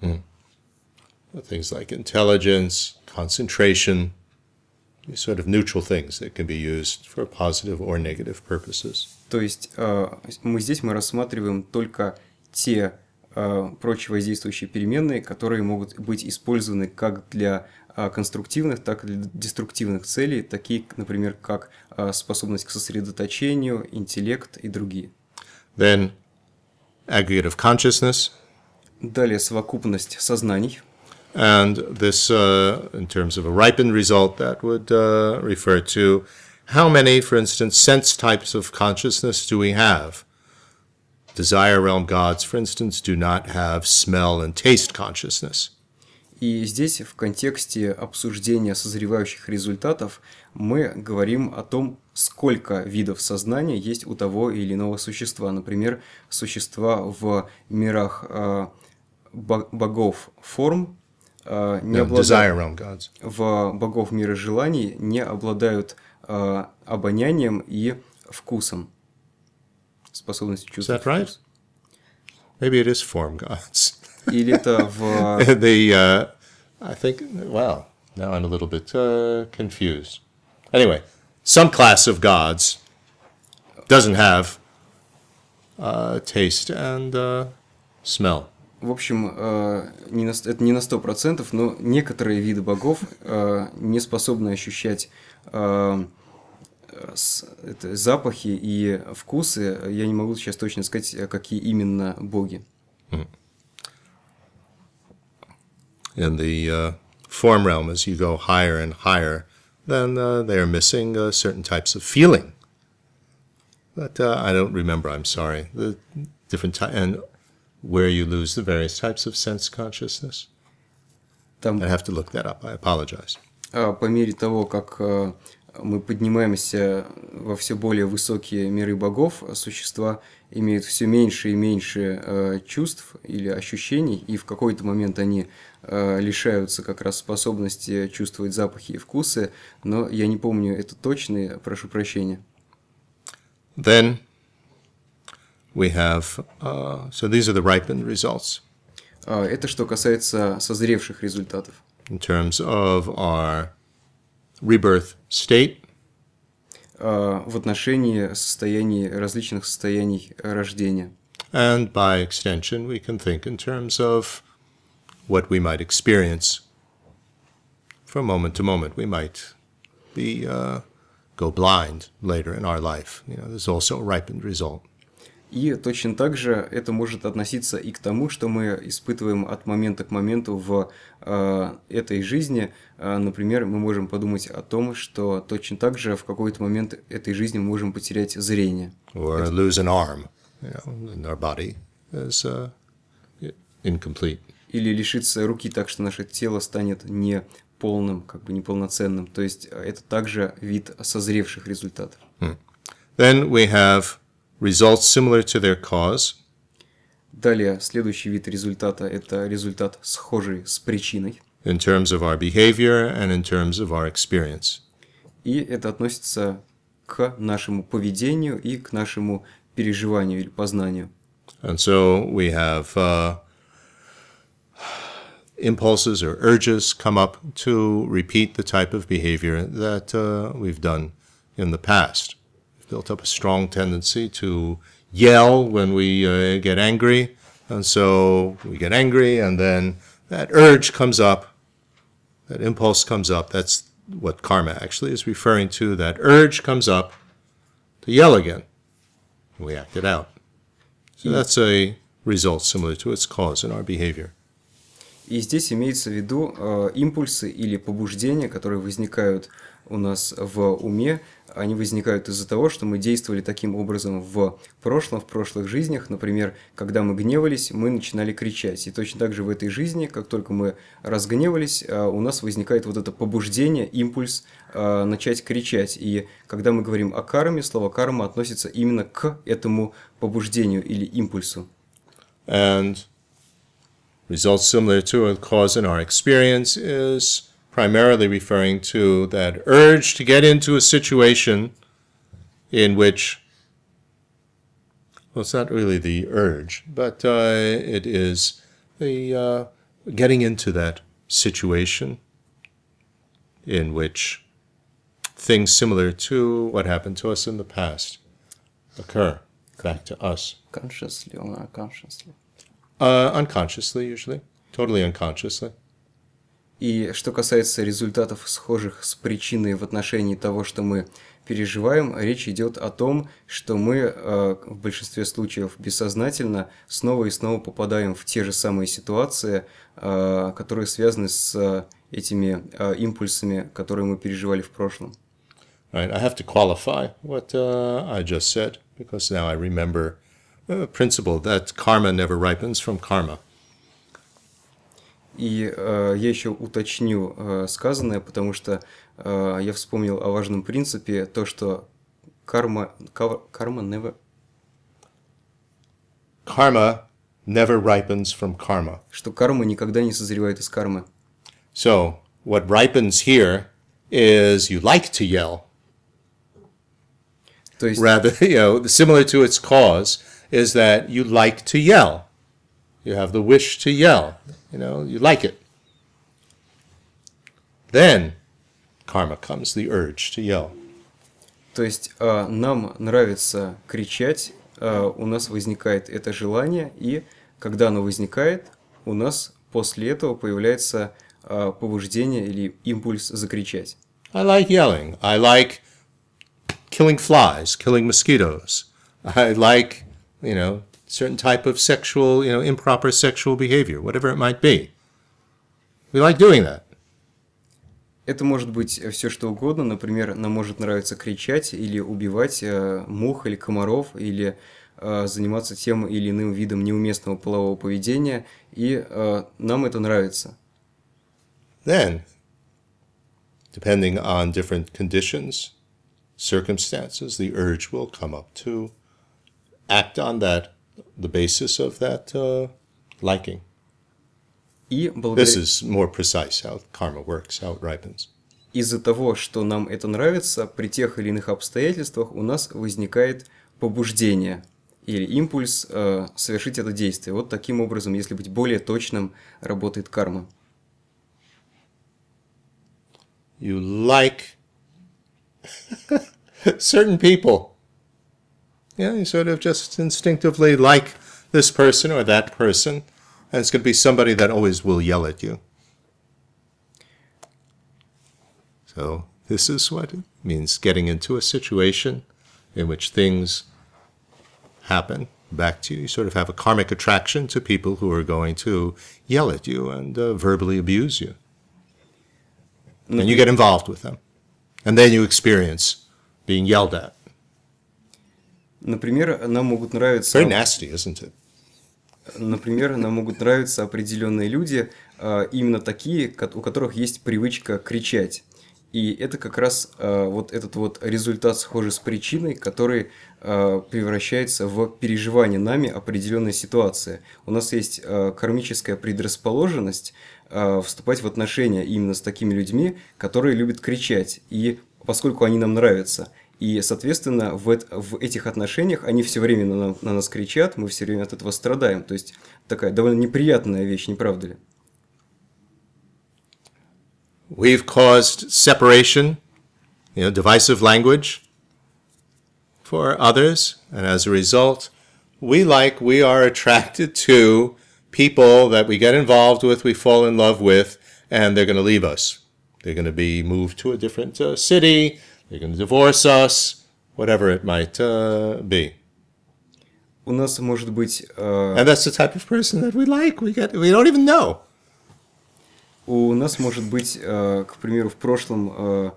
Mm things like intelligence, concentration, these sort of neutral things that can be used for positive or negative purposes. То есть э, мы здесь мы рассматриваем только те э, прочие воздействующие переменные, которые могут быть использованы как для э, конструктивных, так и для деструктивных целей, такие, например, как способность к сосредоточению, интеллект и другие. Then aggregate of consciousness. Далее совокупность сознаний. And this, uh, in terms of a ripened result, that would uh, refer to how many, for instance, sense types of consciousness do we have? Desire realm gods, for instance, do not have smell and taste consciousness. И здесь, в контексте обсуждения созревающих результатов, мы говорим о том, сколько видов сознания есть у того или иного существа. Например, существа в мирах э, богов форм, э, не yeah, обладают... В богов мира желаний не обладают э, обонянием и вкусом. Способностью чувствовать right? Maybe it is form gods. Или это <laughs> в... the. uh, I think, Well, now I'm a little bit uh, confused. Anyway, some class of gods doesn't have uh, taste and uh, smell. в общем, не на, это не на 100%, но некоторые виды богов не способны ощущать это, запахи и вкусы. Я не могу сейчас точно сказать, какие именно боги. In the uh, form realm, as you go higher and higher, then uh, they are missing uh, certain types of feeling. But uh, I don't remember. I'm sorry. The different type and where you lose the various types of sense consciousness? Там... I have to look that up. I apologize. А, по мере того, как э, мы поднимаемся во все более высокие миры богов, существа имеют все меньше и меньше э, чувств или ощущений, и в какой-то момент они э, лишаются как раз способности чувствовать запахи и вкусы, но я не помню это точно, прошу прощения. Then we have, uh, so these are the ripened results. Это что касается созревших результатов. In terms of our rebirth state. Uh, в отношении состояний, различных состояний рождения. And by extension we can think in terms of what we might experience from moment to moment. We might be, uh, go blind later in our life. You know, there's also a ripened result. И точно так же это может относиться и к тому, что мы испытываем от момента к моменту в э, этой жизни. Э, например, мы можем подумать о том, что точно так же в какой-то момент этой жизни мы можем потерять зрение. Or это... lose an arm. You know, our body is uh, incomplete. Или лишиться руки так, что наше тело станет не полным, как бы неполноценным. То есть э, это также вид созревших результатов. Hmm. Then we have results similar to their cause. Далее, следующий вид результата – это результат, схожий с причиной. In terms of our behavior and in terms of our experience. И это относится к нашему поведению и к нашему переживанию или познанию. And so we have uh, impulses or urges come up to repeat the type of behavior that uh, we've done in the past built up a strong tendency to yell when we uh, get angry. And so we get angry, and then that urge comes up, that impulse comes up. That's what karma actually is referring to. That urge comes up to yell again. We act it out. So hmm. that's a result similar to its cause in our behavior. И здесь имеется в виду э, импульсы или побуждения, которые возникают у нас в уме они возникают из-за того, что мы действовали таким образом в прошлом, в прошлых жизнях. Например, когда мы гневались, мы начинали кричать. И точно так же в этой жизни, как только мы разгневались, а, у нас возникает вот это побуждение, импульс а, начать кричать. И когда мы говорим о карме, слово карма относится именно к этому побуждению или импульсу. And results similar to a cause in our experience is primarily referring to that urge to get into a situation in which, well, it's not really the urge, but uh, it is the uh, getting into that situation in which things similar to what happened to us in the past occur back to us. Consciously or unconsciously? Uh, unconsciously, usually. Totally unconsciously. И что касается результатов, схожих с причиной в отношении того, что мы переживаем, речь идет о том, что мы э, в большинстве случаев бессознательно снова и снова попадаем в те же самые ситуации, э, которые связаны с э, этими э, импульсами, которые мы переживали в прошлом. Right. I have to qualify what uh, I just said because now I remember a uh, principle that karma never ripens from karma. И э, я еще уточню э, сказанное, потому что э, я вспомнил о важном принципе, то, что карма, кар, карма never... карма never ripens from karma. Что карма никогда не созревает из кармы. So, what ripens here is you like to yell. То есть... Rather, you know, similar to its cause is that you like to yell. You have the wish to yell. You know, you like it. Then karma comes the urge to yell. То есть э, нам нравится кричать, э, у нас возникает это желание, и когда оно возникает, у нас после этого появляется э, побуждение или импульс закричать. I like yelling. I like killing flies, killing mosquitoes. <laughs> I like, you know, certain type of sexual, you know, improper sexual behavior, whatever it might be. We like doing that. Это может быть все что угодно. Например, нам может нравиться кричать или убивать э, мух или комаров, или э, заниматься тем или иным видом неуместного полового поведения, и э, нам это нравится. Then, depending on different conditions, circumstances, the urge will come up to act on that the basis of that uh, liking. И благодаря... This is more precise how karma works, how it ripens. Из-за того, что нам это нравится, при тех или иных обстоятельствах у нас возникает побуждение или импульс э, совершить это действие. Вот таким образом, если быть более точным, работает карма. You like <laughs> certain people. Yeah, you sort of just instinctively like this person or that person. And it's going to be somebody that always will yell at you. So this is what it means getting into a situation in which things happen back to you. You sort of have a karmic attraction to people who are going to yell at you and uh, verbally abuse you. And you get involved with them. And then you experience being yelled at. Например, нам могут нравиться... Very nasty, isn't it? Например, нам могут нравиться определенные люди, а, именно такие, у которых есть привычка кричать. И это как раз э, вот этот вот результат схожий с причиной, который э, превращается в переживание нами определенной ситуации. У нас есть э, кармическая предрасположенность э, вступать в отношения именно с такими людьми, которые любят кричать, и поскольку они нам нравятся. И, соответственно, в, эт- в этих отношениях они все время на, на нас кричат, мы все время от этого страдаем. То есть такая довольно неприятная вещь, не правда ли? We've caused separation, you know, divisive language for others, and as a result, we like, we are attracted to people that we get involved with, we fall in love with, and they're going to leave us. They're going to be moved to a different uh, city, You're going to divorce us, whatever it might uh, be. У нас может быть. Uh, And that's the type of person that we like. We get, we don't even know. У нас может быть, uh, к примеру, в прошлом э,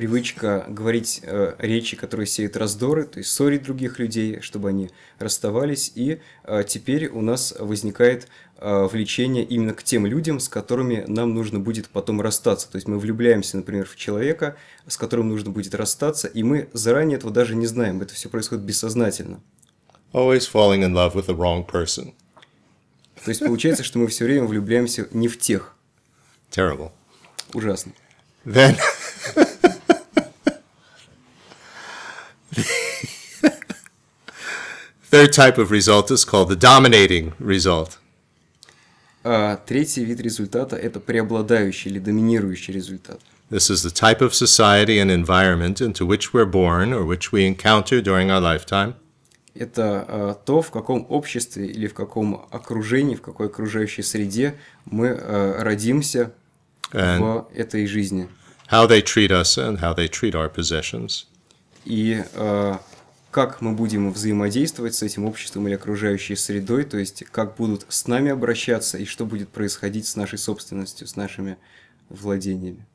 привычка говорить э, речи, которые сеют раздоры, то есть ссорить других людей, чтобы они расставались. И э, теперь у нас возникает э, влечение именно к тем людям, с которыми нам нужно будет потом расстаться. То есть мы влюбляемся, например, в человека, с которым нужно будет расстаться, и мы заранее этого даже не знаем. Это все происходит бессознательно. Always falling in love with the wrong person. То есть получается, что мы все время влюбляемся не в тех. Terrible. Ужасно. Then... Third type of result is called the dominating result. третий вид результата – это преобладающий или доминирующий результат. This is the type of society and environment into which we're born or which we encounter during our lifetime. Это uh, то, в каком обществе или в каком окружении, в какой окружающей среде мы uh, родимся and в этой жизни. How they treat us and how they treat our possessions. И uh, как мы будем взаимодействовать с этим обществом или окружающей средой, то есть как будут с нами обращаться и что будет происходить с нашей собственностью, с нашими владениями.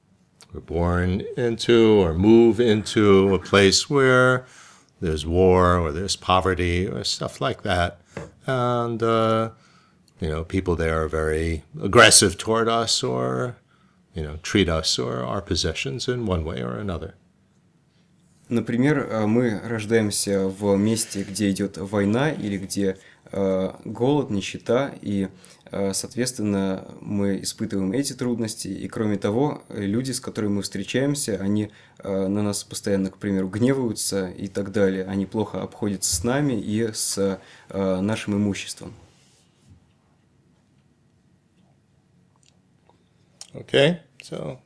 We're born into or move into a place where there's war or there's poverty or stuff like that. And, uh, you know, people there are very aggressive toward us or, you know, treat us or our possessions in one way or another. Например, э, мы рождаемся в месте, где идет война или где э, голод, нищета, и, э, соответственно, мы испытываем эти трудности. И, кроме того, люди, с которыми мы встречаемся, они на нас постоянно, к примеру, гневаются и так далее. Они плохо обходятся с нами и с нашим имуществом. Okay, so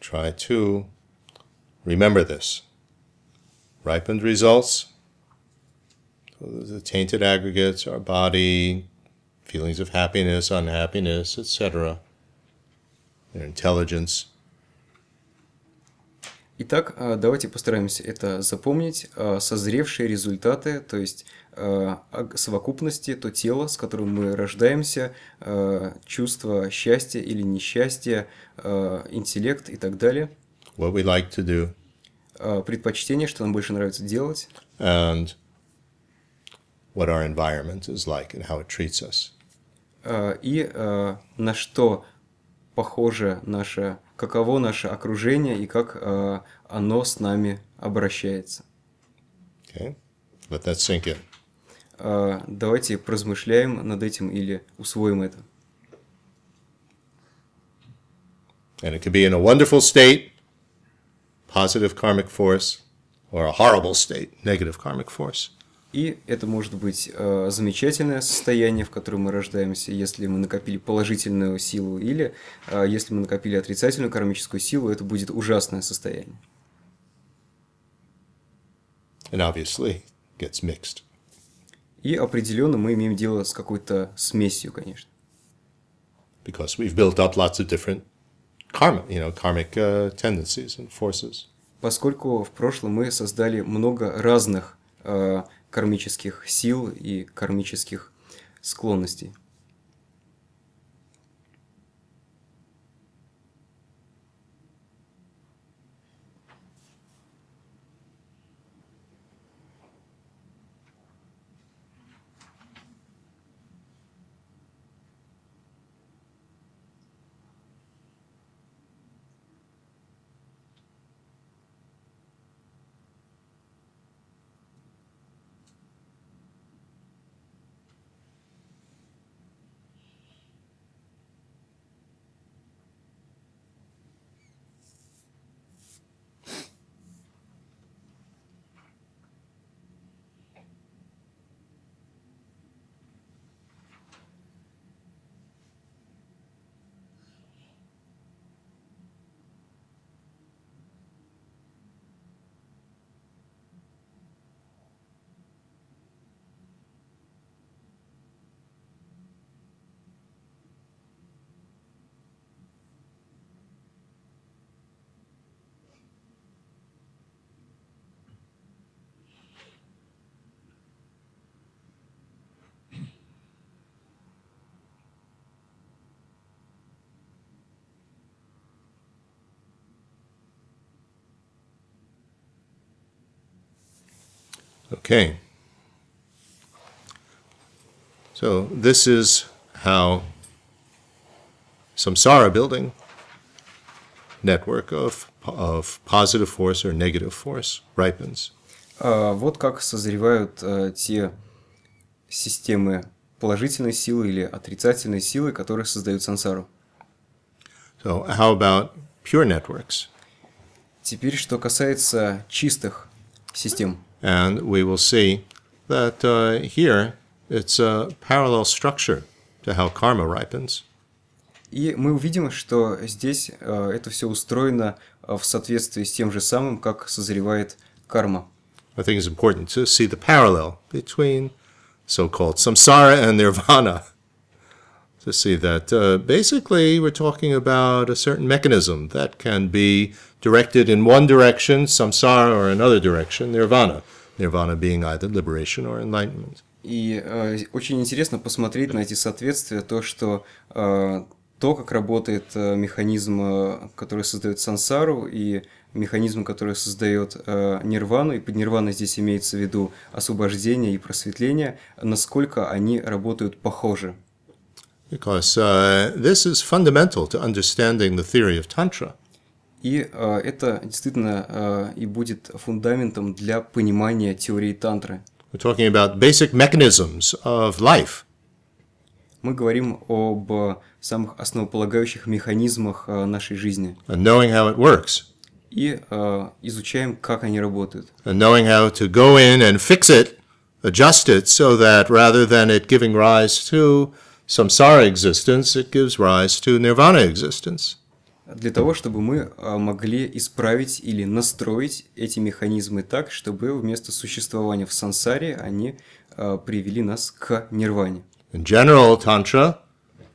try to remember this ripened results. So the tainted aggregates, our body, feelings of happiness, unhappiness, etc. Their intelligence. Итак, э, давайте постараемся это запомнить. Э, созревшие результаты, то есть э, совокупности, то тело, с которым мы рождаемся, чувство счастья или несчастья, интеллект и так далее. What we like to do. Э, предпочтения, что нам больше нравится делать. And what our environment is like and how it treats us. Э, и э, на что похоже наше, каково наше окружение и как оно с нами обращается. Okay. Let that sink in. Давайте поразмышляем над этим или усвоим это. And it can be in a wonderful state, positive karmic force, or a horrible state, negative karmic force. И это может быть э, замечательное состояние, в котором мы рождаемся, если мы накопили положительную силу, или э, если мы накопили отрицательную кармическую силу, это будет ужасное состояние. And obviously gets mixed. И определенно мы имеем дело с какой-то смесью, конечно. Because we've built up lots of different karma, you know, karmic uh, э, tendencies and forces. Поскольку в прошлом мы создали много разных э, кармических сил и кармических склонностей. Okay. So this is how samsara building, network of, of positive force or negative force, ripens. А вот как созревают э, те системы положительной силы или отрицательной силы, которые создают сансару. So, how about pure networks? Теперь, что касается чистых систем. And we will see that uh, here it's a parallel structure to how karma ripens. И мы увидим, что здесь э, это все устроено э, в соответствии с тем же самым, как созревает карма. I think it's important to see the parallel between so-called samsara and nirvana. To see that uh, basically we're talking about a certain mechanism that can be directed in one direction, samsara, or another direction, nirvana. Nirvana being either liberation or enlightenment. И э, очень интересно посмотреть на эти соответствия, то, что э, то, как работает э, механизм, э, который создает сансару, и механизм, который создает э, нирвану, и под нирваной здесь имеется в виду освобождение и просветление, насколько они работают похожи. Because uh, this is fundamental to understanding the theory of Tantra. И это действительно и будет фундаментом для понимания теории тантры. We're talking about basic mechanisms of life. Мы говорим об самых основополагающих механизмах нашей жизни. And knowing how it works. И изучаем, как они работают. And knowing how to go in and fix it, adjust it, so that rather than it giving rise to samsara existence, it gives rise to nirvana existence для того, чтобы мы а, могли исправить или настроить эти механизмы так, чтобы вместо существования в сансаре они а, привели нас к нирване. In general tantra,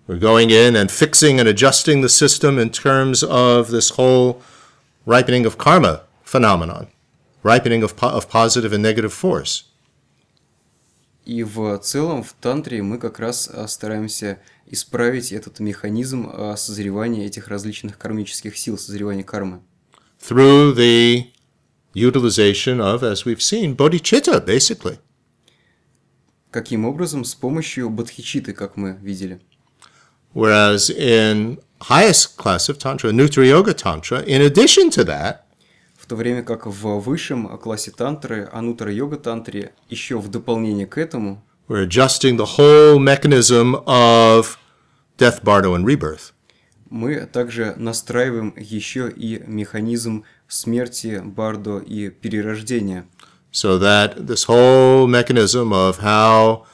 we're going in and fixing and adjusting the system in terms of this whole ripening of karma phenomenon, ripening of, of positive and negative force. И в целом в тантре мы как раз а, стараемся исправить этот механизм а, созревания этих различных кармических сил, созревания кармы? Through the utilization of, as we've seen, bodhicitta, basically. Каким образом? С помощью бодхичиты, как мы видели. Whereas in highest class of tantra, Nutra Yoga Tantra, in addition to that, в то время как в высшем классе тантры, анутра йога тантре, еще в дополнение к этому, We're adjusting the whole mechanism of death, bardo, and rebirth. Мы также настраиваем еще и механизм смерти, бардо и перерождения. So that this whole mechanism of how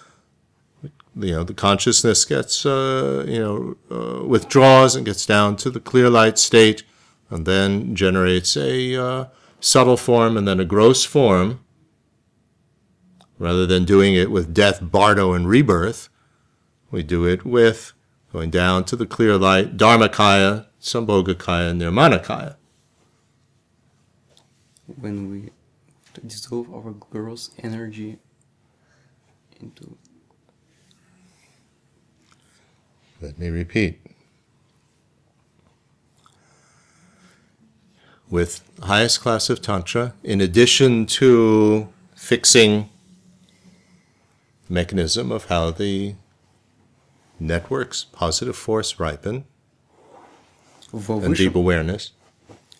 you know the consciousness gets uh, you know uh, withdraws and gets down to the clear light state, and then generates a uh, subtle form and then a gross form. Rather than doing it with death, bardo, and rebirth, we do it with going down to the clear light, Dharmakaya, Sambhogakaya, and Nirmanakaya. When we dissolve our gross energy into. Let me repeat. With highest class of Tantra, in addition to fixing mechanism of how the networks positive force ripen в and высшем, deep awareness.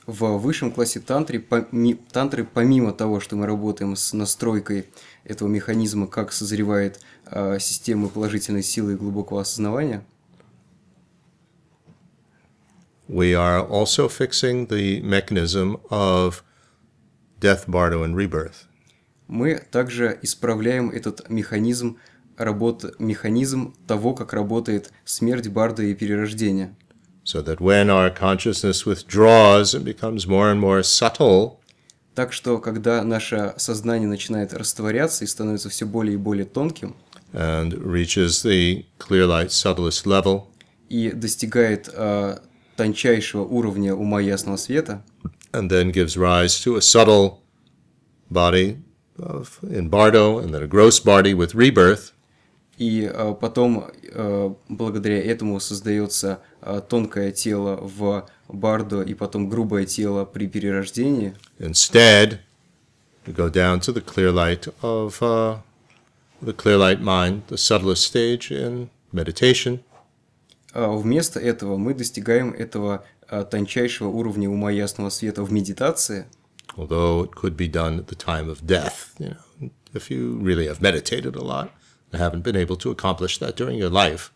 В высшем классе тантри, поми, тантры, помимо того, что мы работаем с настройкой этого механизма, как созревает э, система положительной силы и глубокого осознавания, we are also fixing the mechanism of death, bardo, and rebirth мы также исправляем этот механизм, работ... механизм того, как работает смерть Барда и перерождение. So that when our consciousness withdraws and becomes more and more subtle, так что, когда наше сознание начинает растворяться и становится все более и более тонким, and reaches the clear light subtlest level, и достигает uh, тончайшего уровня ума ясного света, and then gives rise to a subtle body in Bardo and the Gross Bardi with Rebirth. И uh, потом uh, благодаря этому создается uh, тонкое тело в Бардо и потом грубое тело при перерождении. Instead, we go down to the clear light of uh, the clear light mind, the subtlest stage in meditation. Uh, вместо этого мы достигаем этого uh, тончайшего уровня ума ясного света в медитации – although it could be done at the time of death. You know, if you really have meditated a lot and haven't been able to accomplish that during your life.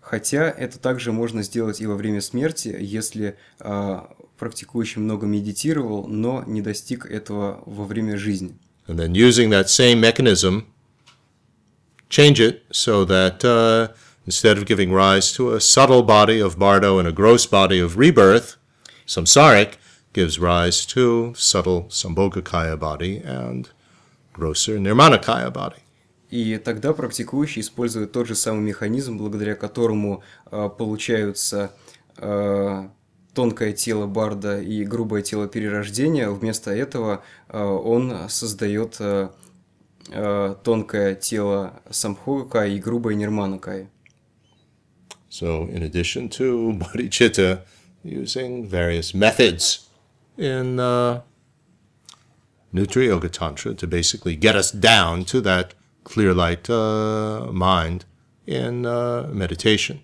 Хотя это также можно сделать и во время смерти, если э, практикующий много медитировал, но не достиг этого во время жизни. And then using that same mechanism, change it so that uh, instead of giving rise to a subtle body of bardo and a gross body of rebirth, samsaric, gives rise to subtle Sambhogakaya body and grosser Nirmanakaya body. И тогда практикующий использует тот же самый механизм, благодаря которому э, получаются э, тонкое тело барда и грубое тело перерождения. Вместо этого э, он создает э, э, тонкое тело самхога и грубое нирманакая. So, in addition to <laughs> bodhicitta, using various methods in uh, Nutra Yoga Tantra to basically get us down to that clear light uh, mind in uh, meditation.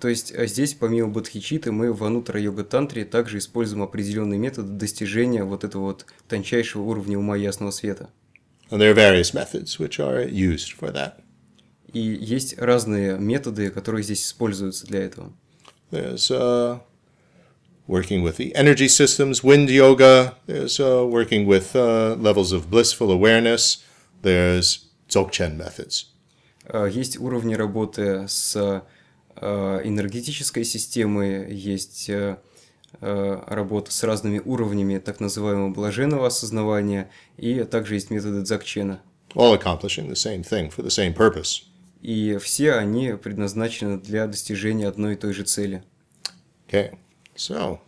То есть э, здесь, помимо бодхичиты, мы в анутра-йога-тантре также используем определенные методы достижения вот этого вот тончайшего уровня ума ясного света. And there are methods which are used for that. И есть разные методы, которые здесь используются для этого. There's uh, working with the energy systems, wind yoga, there's uh, working with uh, levels of blissful awareness, there's Dzogchen methods. Э, есть уровни работы с э, энергетической системой, есть э, работа с разными уровнями так называемого блаженного осознавания, и также есть методы Дзогчена. All accomplishing the same thing for the same purpose. И все они предназначены для достижения одной и той же цели. Okay. So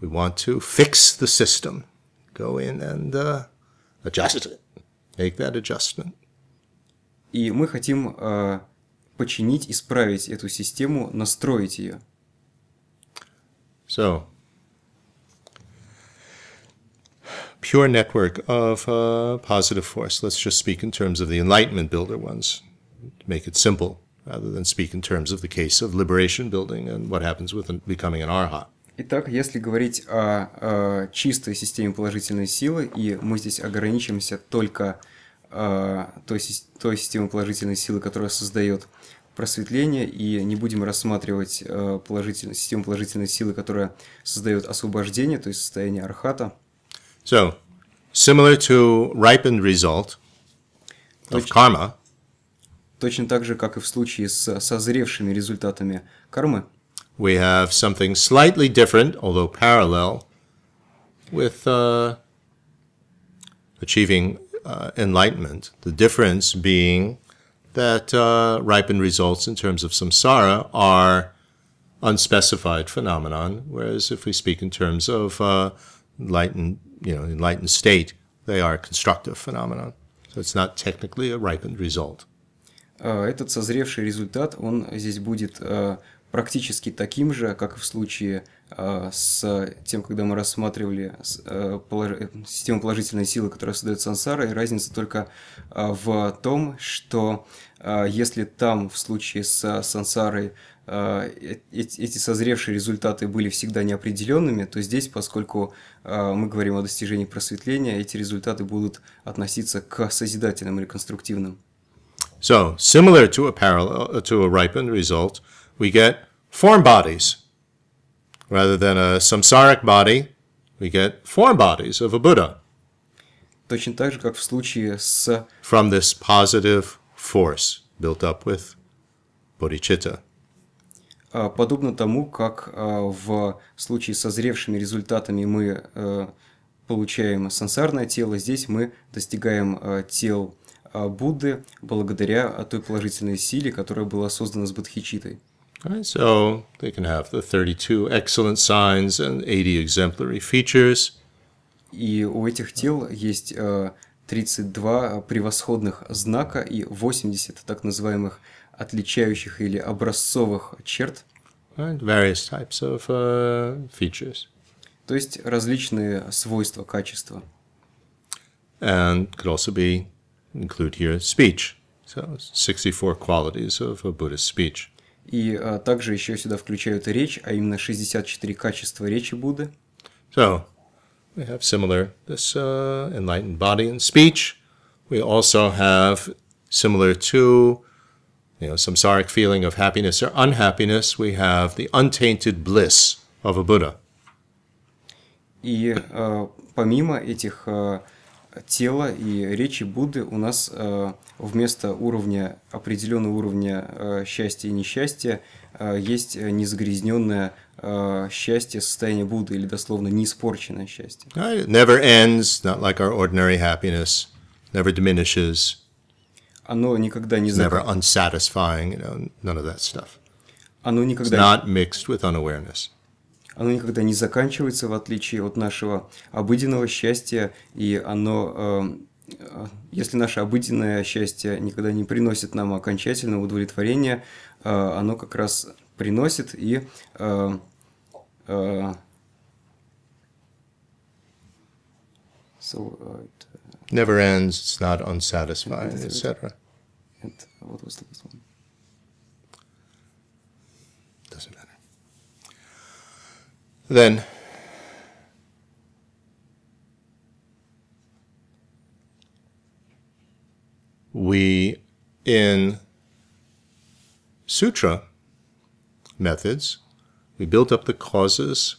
we want to fix the system. Go in and uh, adjust it. Make that adjustment. И мы хотим uh, починить, исправить эту систему, настроить ее. So, pure network of uh, positive force. Let's just speak in terms of the Enlightenment Builder ones to make it simple. rather than speak in terms of the case of liberation building and what happens with becoming an arhat. Итак, если говорить о, о чистой системе положительной силы, и мы здесь ограничимся только э, той, той системой положительной силы, которая создает просветление, и не будем рассматривать э, систему положительной силы, которая создает освобождение, то есть состояние архата. So, similar to ripened result of karma, точно так же, как и в случае с созревшими результатами кармы. We have something slightly different, although parallel, with uh, achieving uh, enlightenment. The difference being that uh, ripened results in terms of samsara are unspecified phenomenon, whereas if we speak in terms of uh, enlightened, you know, enlightened state, they are constructive phenomenon. So it's not technically a ripened result. Э, этот созревший результат, он здесь будет э, практически таким же, как и в случае э, с тем, когда мы рассматривали систему положительной силы, которая создает сансара, и разница только в том, что если там в случае с сансарой эти созревшие результаты были всегда неопределенными, то здесь, поскольку мы говорим о достижении просветления, эти результаты будут относиться к созидательным или конструктивным. So similar to a parallel uh, to a ripened result, we get form bodies. Rather than a samsaric body, we get form bodies of a Buddha. Точно так же, как в случае с... From this positive force built up with bodhicitta. Подобно тому, как в случае со зревшими результатами мы э, получаем сансарное тело, здесь мы достигаем э, тел А, Будды благодаря той положительной силе, которая была создана с Бодхичитой. Right, so they can have the 32 excellent signs and 80 exemplary features. И у этих тел есть 32 а, превосходных знака и 80 так называемых отличающих или образцовых черт. Right, various types of uh, features. То есть различные свойства, качества. And could also be include here speech. So 64 qualities of a Buddhist speech. И а, также еще сюда включают речь, а именно 64 качества речи Будды. So, we have similar this uh, enlightened body and speech. We also have similar to you know samsaric feeling of happiness or unhappiness. We have the untainted bliss of a Buddha. И uh, помимо этих uh, тела и речи Будды у нас э, вместо уровня, определенного уровня э, счастья и несчастья э, есть незагрязненное счастье, состояние Будды, или дословно неиспорченное счастье. never ends, not like our ordinary happiness, never diminishes. Оно никогда не... It's never unsatisfying, you know, none of that stuff. Оно никогда... It's not mixed with unawareness оно никогда не заканчивается, в отличие от нашего обыденного счастья, и оно э, э, если наше обыденное счастье никогда не приносит нам окончательного удовлетворения, э, оно как раз приносит и never ends, it's not unsatisfying, etc. And what was the last one? then we in sutra methods we build up the causes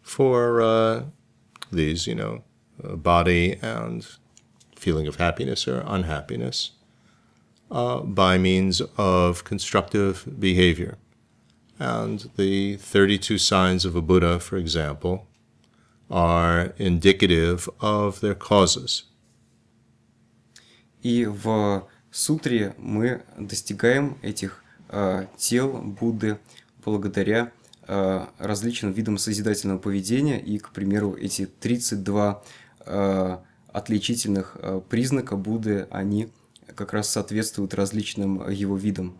for uh, these you know uh, body and feeling of happiness or unhappiness uh, by means of constructive behavior And the 32 signs of a Buddha, for example, are indicative of their causes. И в сутре мы достигаем этих э, тел Будды благодаря э, различным видам созидательного поведения. И, к примеру, эти 32 э, отличительных э, признака Будды, они как раз соответствуют различным его видам.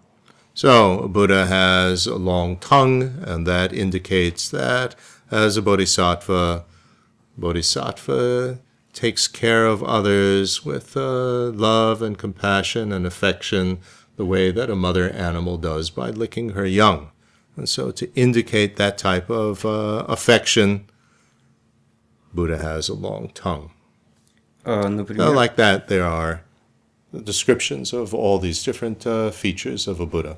So Buddha has a long tongue, and that indicates that as a bodhisattva, bodhisattva takes care of others with uh, love and compassion and affection, the way that a mother animal does by licking her young. And so to indicate that type of uh, affection, Buddha has a long tongue. Uh, like that, there are descriptions of all these different uh, features of a Buddha.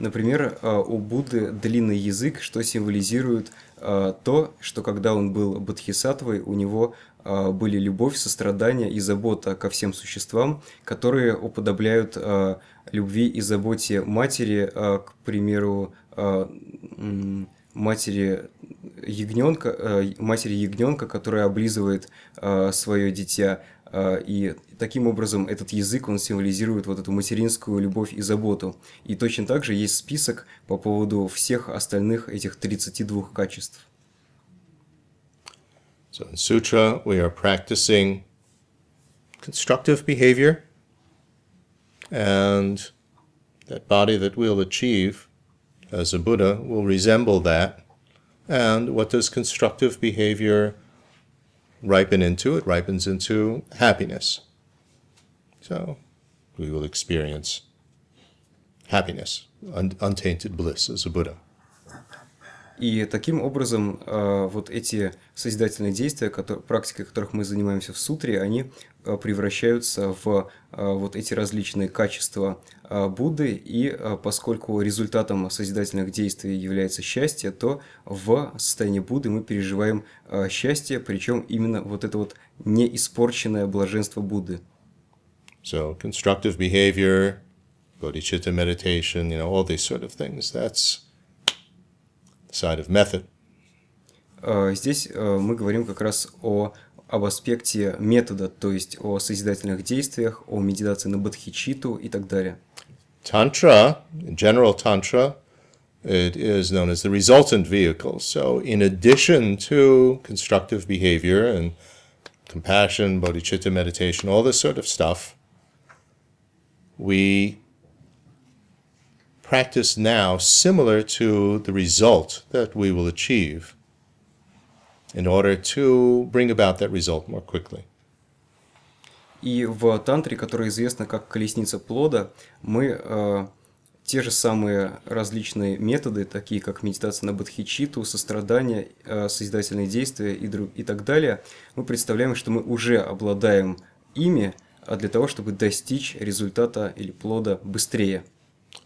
Например, э, у Будды длинный язык, что символизирует э, то, что когда он был Бодхисаттвой, у него э, были любовь, сострадание и забота ко всем существам, которые уподобляют любви и заботе матери, к примеру, матери ягненка, матери ягненка, которая облизывает свое дитя, и таким образом этот язык, он символизирует вот эту материнскую любовь и заботу. И точно так же есть список по поводу всех остальных этих 32 качеств. So in sutra we are practicing constructive behavior and that body that we'll achieve as a Buddha will resemble that. And what does constructive behavior mean? ripen into, it ripens into happiness. So we will experience happiness, un- untainted bliss as a Buddha. И таким образом а, вот эти созидательные действия, которые, практики которых мы занимаемся в сутре, они а, превращаются в а, вот эти различные качества Будды, и поскольку результатом созидательных действий является счастье, то в состоянии Будды мы переживаем счастье, причем именно вот это вот неиспорченное блаженство Будды. So constructive behavior, bodhicitta meditation, you know, all these sort of things, that's side of method. Здесь э, мы говорим как раз о об аспекте метода, то есть о созидательных действиях, о медитации на бодхичиту и так далее. Tantra, general tantra, it is known as the resultant vehicle. So in addition to constructive behavior and compassion, bodhicitta meditation, all this sort of stuff, we practice now similar to the result that we will achieve in order to bring about that result more quickly. И в тантре, которая известна как колесница плода, мы э, те же самые различные методы, такие как медитация на бодхичиту, сострадание, э, созидательные действия и, друг, и так далее, мы представляем, что мы уже обладаем ими а для того, чтобы достичь результата или плода быстрее.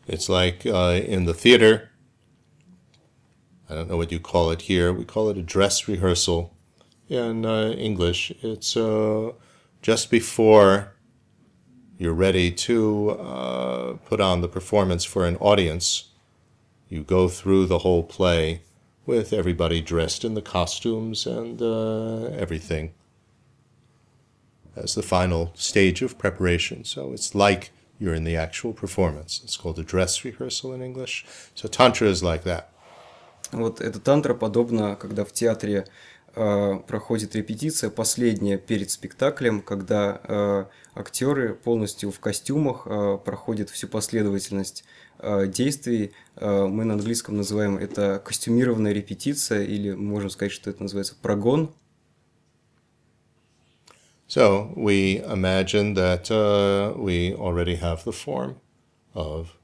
It's like uh, in the theater, I don't know what you call it here, we call it a dress rehearsal in uh, English. It's uh, just before you're ready to uh, put on the performance for an audience. You go through the whole play with everybody dressed in the costumes and uh, everything as the final stage of preparation. So it's like You're in the actual performance. It's called a dress rehearsal in English. So tantra is like that. Вот эта тантра подобно, когда в театре э, проходит репетиция, последняя перед спектаклем, когда э, актеры полностью в костюмах э, проходят всю последовательность э, действий. Э, мы на английском называем это костюмированная репетиция, или можем сказать, что это называется прогон. So we imagine that uh, we already have the form of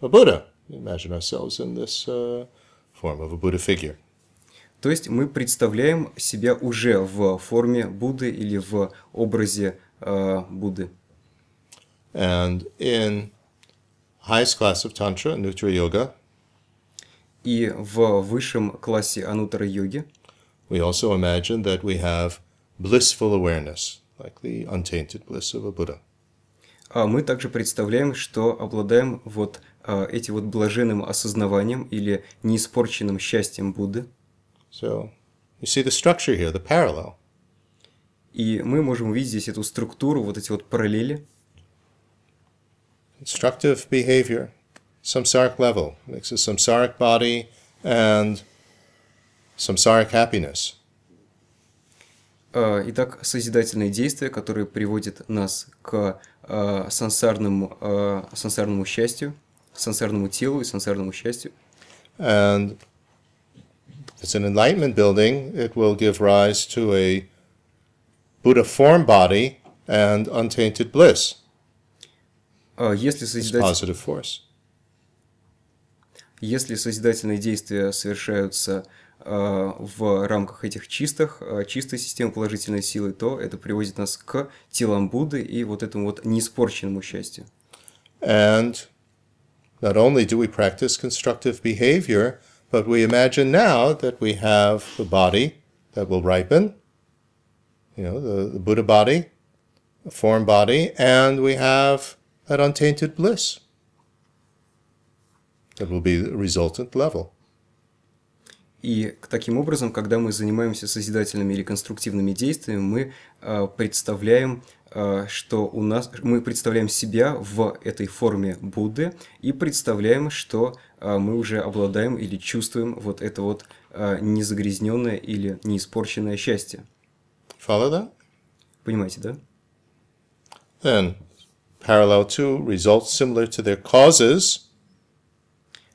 a Buddha. We imagine ourselves in this uh, form of a Buddha figure. То есть мы представляем себя уже в форме Будды или в образе э, Будды. And in highest class of Tantra, Nuttara Yoga, и в высшем классе Анутара Йоги, we also imagine that we have blissful awareness, like the untainted bliss of a Buddha. А мы также представляем, что обладаем вот а, этим вот блаженным осознаванием или неиспорченным счастьем Будды. So, you see the structure here, the parallel. И мы можем увидеть здесь эту структуру, вот эти вот параллели. Constructive behavior, samsaric level, makes a samsaric body and samsaric happiness. А, итак, созидательные действия, которые приводят нас к а, сансарному, а, сансарному счастью, сансарному телу и сансарному счастью. And if it's an enlightenment building, it will give rise to a Buddha form body and untainted bliss. Если созидатель... Если созидательные действия совершаются Э, в рамках этих чистых, э, чистой системы положительной силы, то это приводит нас к телам Будды и вот этому вот неиспорченному счастью. And not only do we practice constructive behavior, but we imagine now that we have the body that will ripen, you know, the, the Buddha body, a form body, and we have that untainted bliss that will be the resultant level. И таким образом, когда мы занимаемся созидательными или конструктивными действиями, мы э, представляем, э, что у нас мы представляем себя в этой форме Будды и представляем, что э, мы уже обладаем или чувствуем вот это вот э, незагрязненное или неиспорченное счастье. Follow that? Понимаете, да? Then, parallel to results similar to their causes.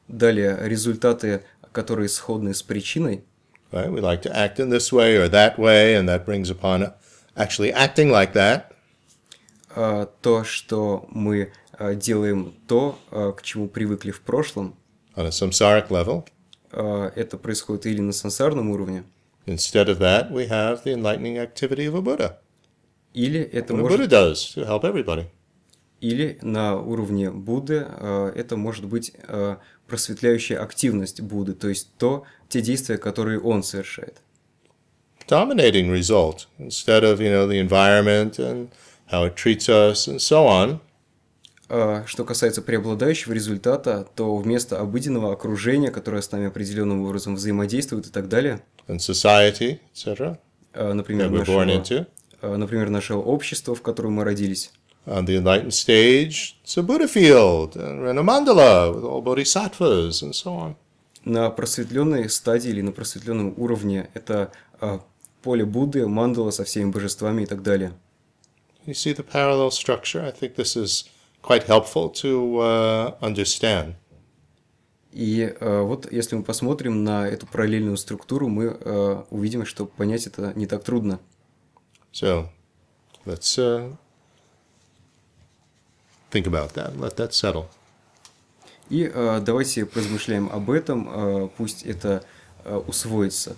Далее результаты которые сходны с причиной. Right? We like to act in this way or that way, and that brings upon actually acting like that. Uh, то, что мы uh, делаем то, uh, к чему привыкли в прошлом. On a samsaric level. Это происходит или на сансарном уровне. Instead of that, we have the enlightening activity of a Buddha. Или это может... Buddha does to help everybody. Или на уровне Будды это может быть просветляющая активность Будды, то есть то, те действия, которые он совершает. Dominating result. Instead of, you know, the environment and how it treats us and so on. А, что касается преобладающего результата, то вместо обыденного окружения, которое с нами определенным образом взаимодействует и так далее. And society, etc. А, например, нашего, а, например, нашего общества, в котором мы родились on the enlightened stage, it's a Buddha field, and Renamandala with all bodhisattvas and so on. На просветленной стадии или на просветленном уровне это а, поле Будды, мандала со всеми божествами и так далее. You see the parallel structure? I think this is quite helpful to uh, understand. И э, вот если мы посмотрим на эту параллельную структуру, мы э, увидим, что понять это не так трудно. So, let's uh, think about that, let that settle. И э, давайте поразмышляем об этом, э, пусть это э, усвоится.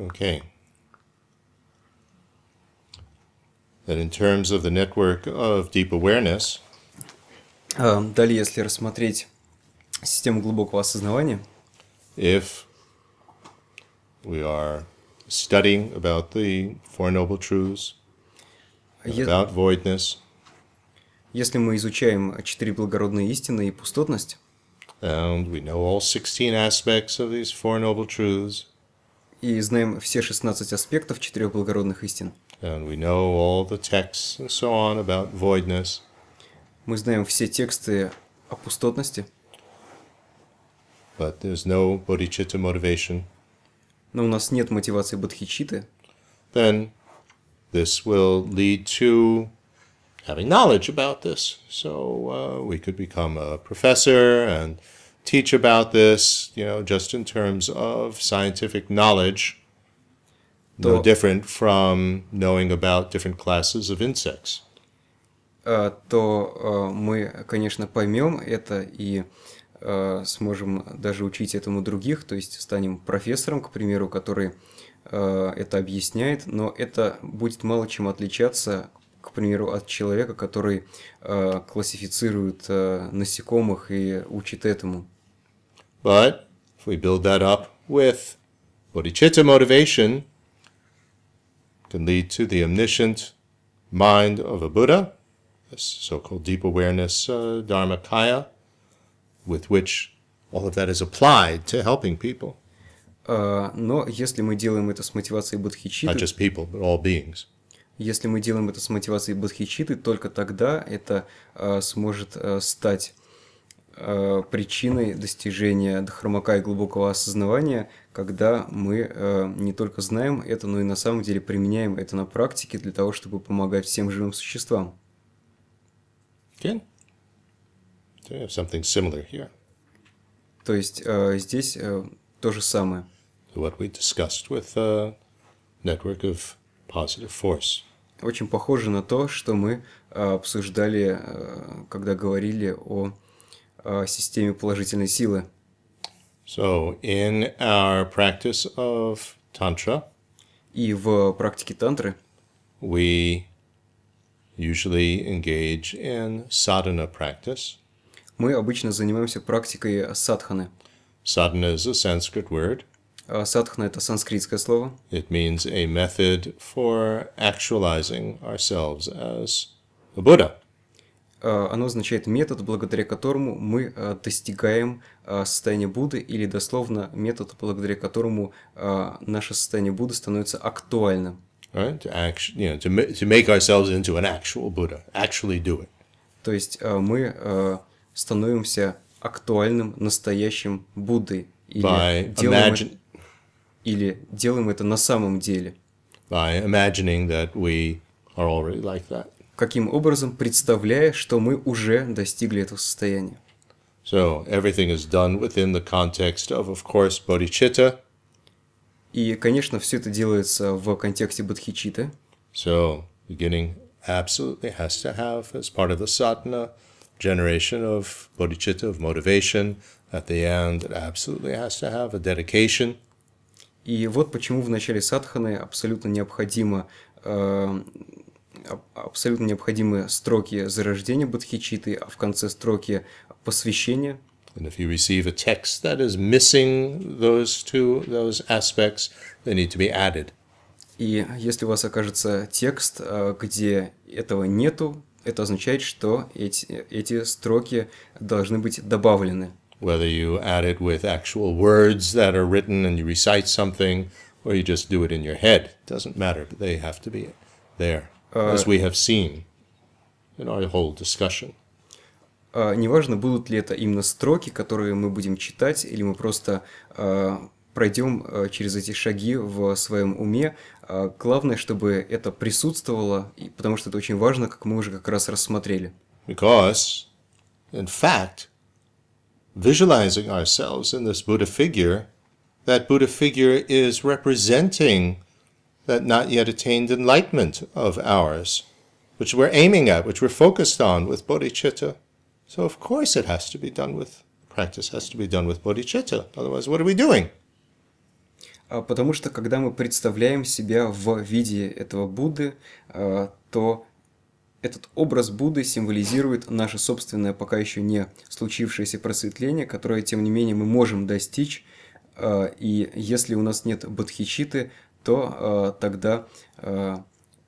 Okay. That in terms of the network of deep awareness, uh, далее, если рассмотреть систему глубокого осознавания, if we are studying about the Four Noble Truths, about voidness, если мы изучаем четыре благородные истины и пустотность, and we know all 16 aspects of these Four Noble Truths, и знаем все 16 аспектов четырех благородных истин. So Мы знаем все тексты о пустотности. But there's no bodhicitta motivation. Но у нас нет мотивации бодхичиты. Then this will lead to having knowledge about this. So uh, we could become a professor and teach about this, you know, just in terms of scientific knowledge, no different from knowing about different classes of insects. Э, то э, мы, конечно, поймем это и э, сможем даже учить этому других, то есть станем профессором, к примеру, который это объясняет, но это будет мало чем отличаться, к примеру, от человека, который классифицирует насекомых и учит этому. But if we build that up with bodhicitta motivation, can lead to the omniscient mind of a Buddha, this so-called deep awareness uh, dharmakaya, with which all of that is applied to helping people. Uh, но если мы делаем это с мотивацией бодхичиты... Not just people, but all beings. Если мы делаем это с мотивацией бодхичиты, только тогда это uh, сможет uh, стать э, причиной достижения дхармака и глубокого осознавания, когда мы э, не только знаем это, но и на самом деле применяем это на практике для того, чтобы помогать всем живым существам. Кен? Do you have something similar here? То есть э, здесь э, то же самое. What we discussed with a э, network of positive force. Очень похоже на то, что мы э, обсуждали, э, когда говорили о э, системе положительной силы. So in our practice of tantra, и в практике тантры we usually engage in sadhana practice. Мы обычно занимаемся практикой садханы. Sadhana is a Sanskrit word. Садхана – это санскритское слово. It means a method for actualizing ourselves as a Buddha. Э, оно означает метод, благодаря которому мы э, достигаем э, состояния Будды, или дословно метод, благодаря которому наше состояние Будды становится актуальным. Right? To, act, you know, to, to make ourselves into an actual Buddha, actually do it. То есть мы становимся актуальным, настоящим Буддой, или, By делаем, imagine... это, или делаем это на самом деле. By imagining that we are already like that каким образом, представляя, что мы уже достигли этого состояния. So everything is done within the context of, of course, bodhicitta. И, конечно, все это делается в контексте бодхичита. So beginning absolutely has to have, as part of the satna, generation of bodhicitta, of motivation. At the end, it absolutely has to have a dedication. И вот почему в начале садханы абсолютно необходимо э, абсолютно необходимы строки зарождения бодхичиты, а в конце строки посвящения. And if you receive a text that is missing those two, those aspects, they need to be added. И если у вас окажется текст, где этого нету, это означает, что эти, эти строки должны быть добавлены. Whether you add it with actual words that are written and you recite something, or you just do it in your head, doesn't matter, but they have to be there. Э, as we have seen in our whole discussion. Э, неважно, будут ли это именно строки, которые мы будем читать, или мы просто э, пройдем через эти шаги в своем уме. Главное, чтобы это присутствовало, потому что это очень важно, как мы уже как раз рассмотрели. Because, in fact, visualizing ourselves in this Buddha figure, that Buddha figure is representing that not yet attained enlightenment of ours, which we're aiming at, which we're focused on with bodhicitta. So of course it has to be done with, practice has to be done with bodhicitta. Otherwise, what are we doing? А, потому что когда мы представляем себя в виде этого Будды, а, то этот образ Будды символизирует наше собственное, пока еще не случившееся просветление, которое, тем не менее, мы можем достичь. А, и если у нас нет бодхичиты, то э, тогда э,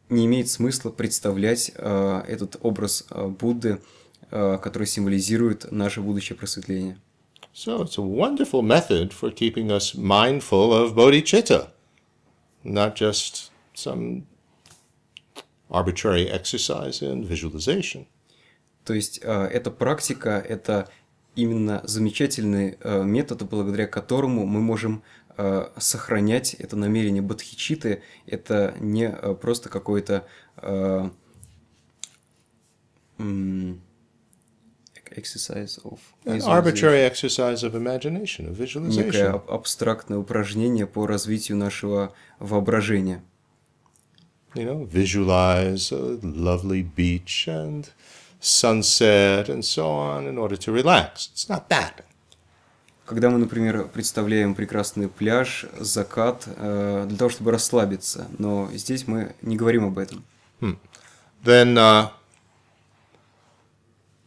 не имеет смысла представлять э, этот образ Будды, который символизирует наше будущее просветление. So it's a wonderful method for keeping us mindful of bodhicitta, not just some arbitrary exercise in visualization. То есть эта практика – это именно замечательный метод, благодаря которому мы можем сохранять это намерение бодхичиты, это не просто какое-то exercise of An arbitrary exercise of imagination, of visualization. Некое абстрактное упражнение по развитию нашего воображения. You know, visualize a lovely beach and sunset and so on in order to relax. It's not that когда мы, например, представляем прекрасный пляж, закат, для того, чтобы расслабиться. Но здесь мы не говорим об этом. Then uh,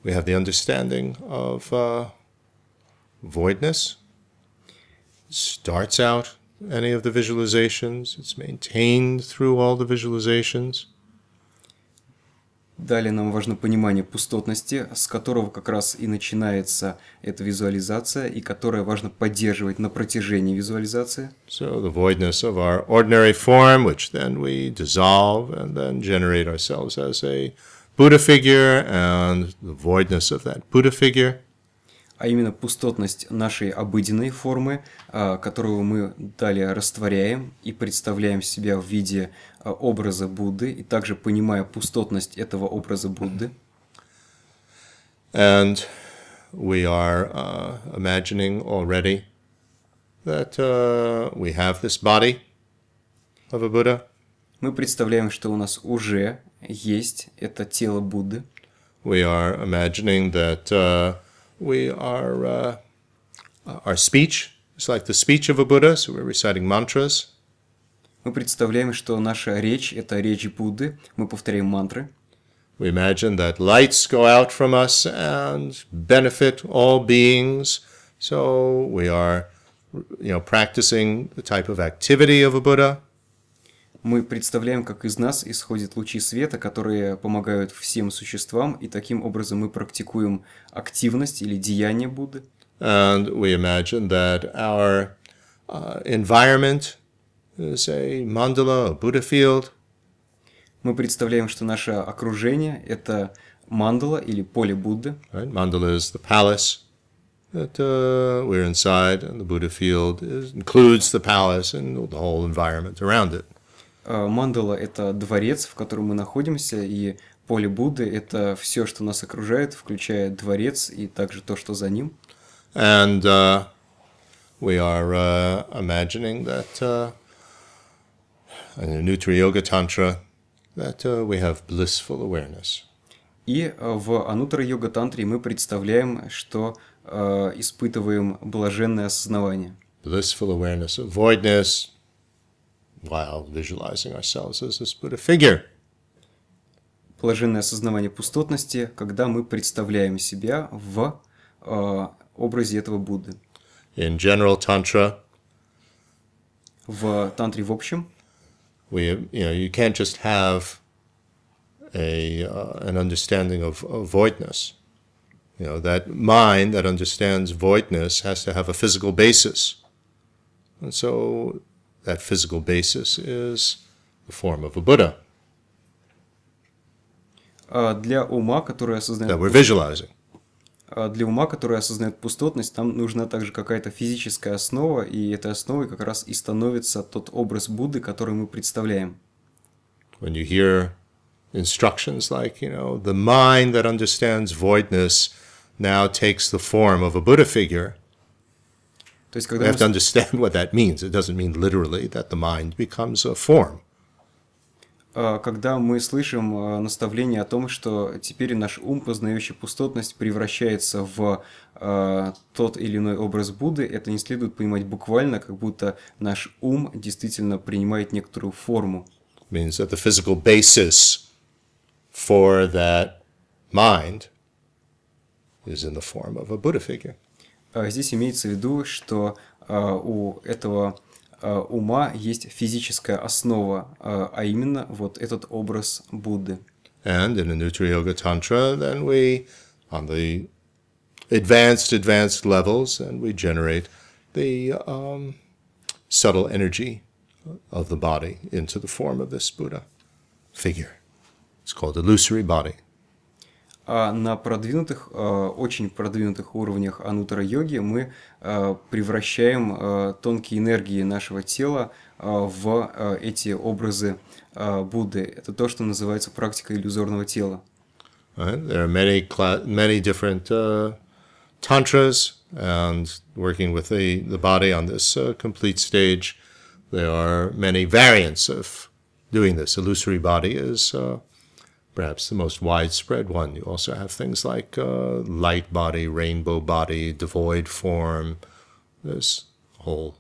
we have the understanding of uh, voidness. Starts out any of the visualizations. It's maintained through all the visualizations. Далее нам важно понимание пустотности, с которого как раз и начинается эта визуализация, и которая важно поддерживать на протяжении визуализации. So the voidness of our ordinary form, which then we dissolve and then generate ourselves as a Buddha figure, and the voidness of that Buddha figure – а именно пустотность нашей обыденной формы, а, которую мы далее растворяем и представляем себя в виде а, образа Будды, и также понимая пустотность этого образа Будды. And we are uh, imagining already that uh, we have this body of a Buddha. Мы представляем, что у нас уже есть это тело Будды. We are imagining that uh, we are uh, our speech. It's like the speech of a Buddha, so we're reciting mantras. Мы представляем, что наша речь – это речь Будды. Мы повторяем мантры. We imagine that lights go out from us and benefit all beings. So we are, you know, practicing the type of activity of a Buddha. мы представляем, как из нас исходят лучи света, которые помогают всем существам, и таким образом мы практикуем активность или деяние Будды. And we imagine that our uh, environment, uh, say, mandala Buddha field, мы представляем, что наше окружение – это мандала или поле Будды. Right? Mandala is the palace that uh, we're inside, and the Buddha field is, includes the palace and the whole environment around it. Э, мандала — это дворец, в котором мы находимся, и поле Будды — это все, что нас окружает, включая дворец и также то, что за ним. And uh, we are uh, imagining that uh, in the Nutra Yoga Tantra that uh, we have blissful awareness. И э, в Анутра Йога Тантре мы представляем, что э, испытываем блаженное осознавание. Blissful awareness, avoidness, while visualizing ourselves as this Buddha figure. Положенное осознавание пустотности, когда мы представляем себя в э, образе этого Будды. In general tantra, в тантре в общем, we you know you can't just have a uh, an understanding of, of voidness. You know that mind that understands voidness has to have a physical basis, and so that physical basis is the form of a Buddha. Для ума, который осознает... That we're visualizing. Для ума, который осознает пустотность, там нужна также какая-то физическая основа, и этой основой как раз и становится тот образ Будды, который мы представляем. When you hear instructions like, you know, the mind that understands voidness now takes the form of a Buddha figure – То есть, когда you have мы... to understand what that means. It doesn't mean literally that the mind becomes a form. А, когда мы слышим а, наставление о том, что теперь наш ум, познающий пустотность, превращается в а, тот или иной образ Будды, это не следует понимать буквально, как будто наш ум действительно принимает некоторую форму. means that the physical basis for that mind is in the form of a Buddha figure здесь имеется в виду, что у этого ума есть физическая основа, а именно вот этот образ Будды. And in the Nutra Yoga Tantra, then we, on the advanced, advanced levels, and we generate the um, subtle energy of the body into the form of this Buddha figure. It's called illusory body а на продвинутых, э, очень продвинутых уровнях анутра йоги мы э, превращаем э, тонкие энергии нашего тела в эти образы Будды. Это то, что называется практика иллюзорного тела. There are many, many different uh, tantras and working with the, the body on this uh, complete stage. There are many variants of doing this. Illusory body is uh, perhaps the most widespread one. You also have things like uh, light body, rainbow body, devoid form. This whole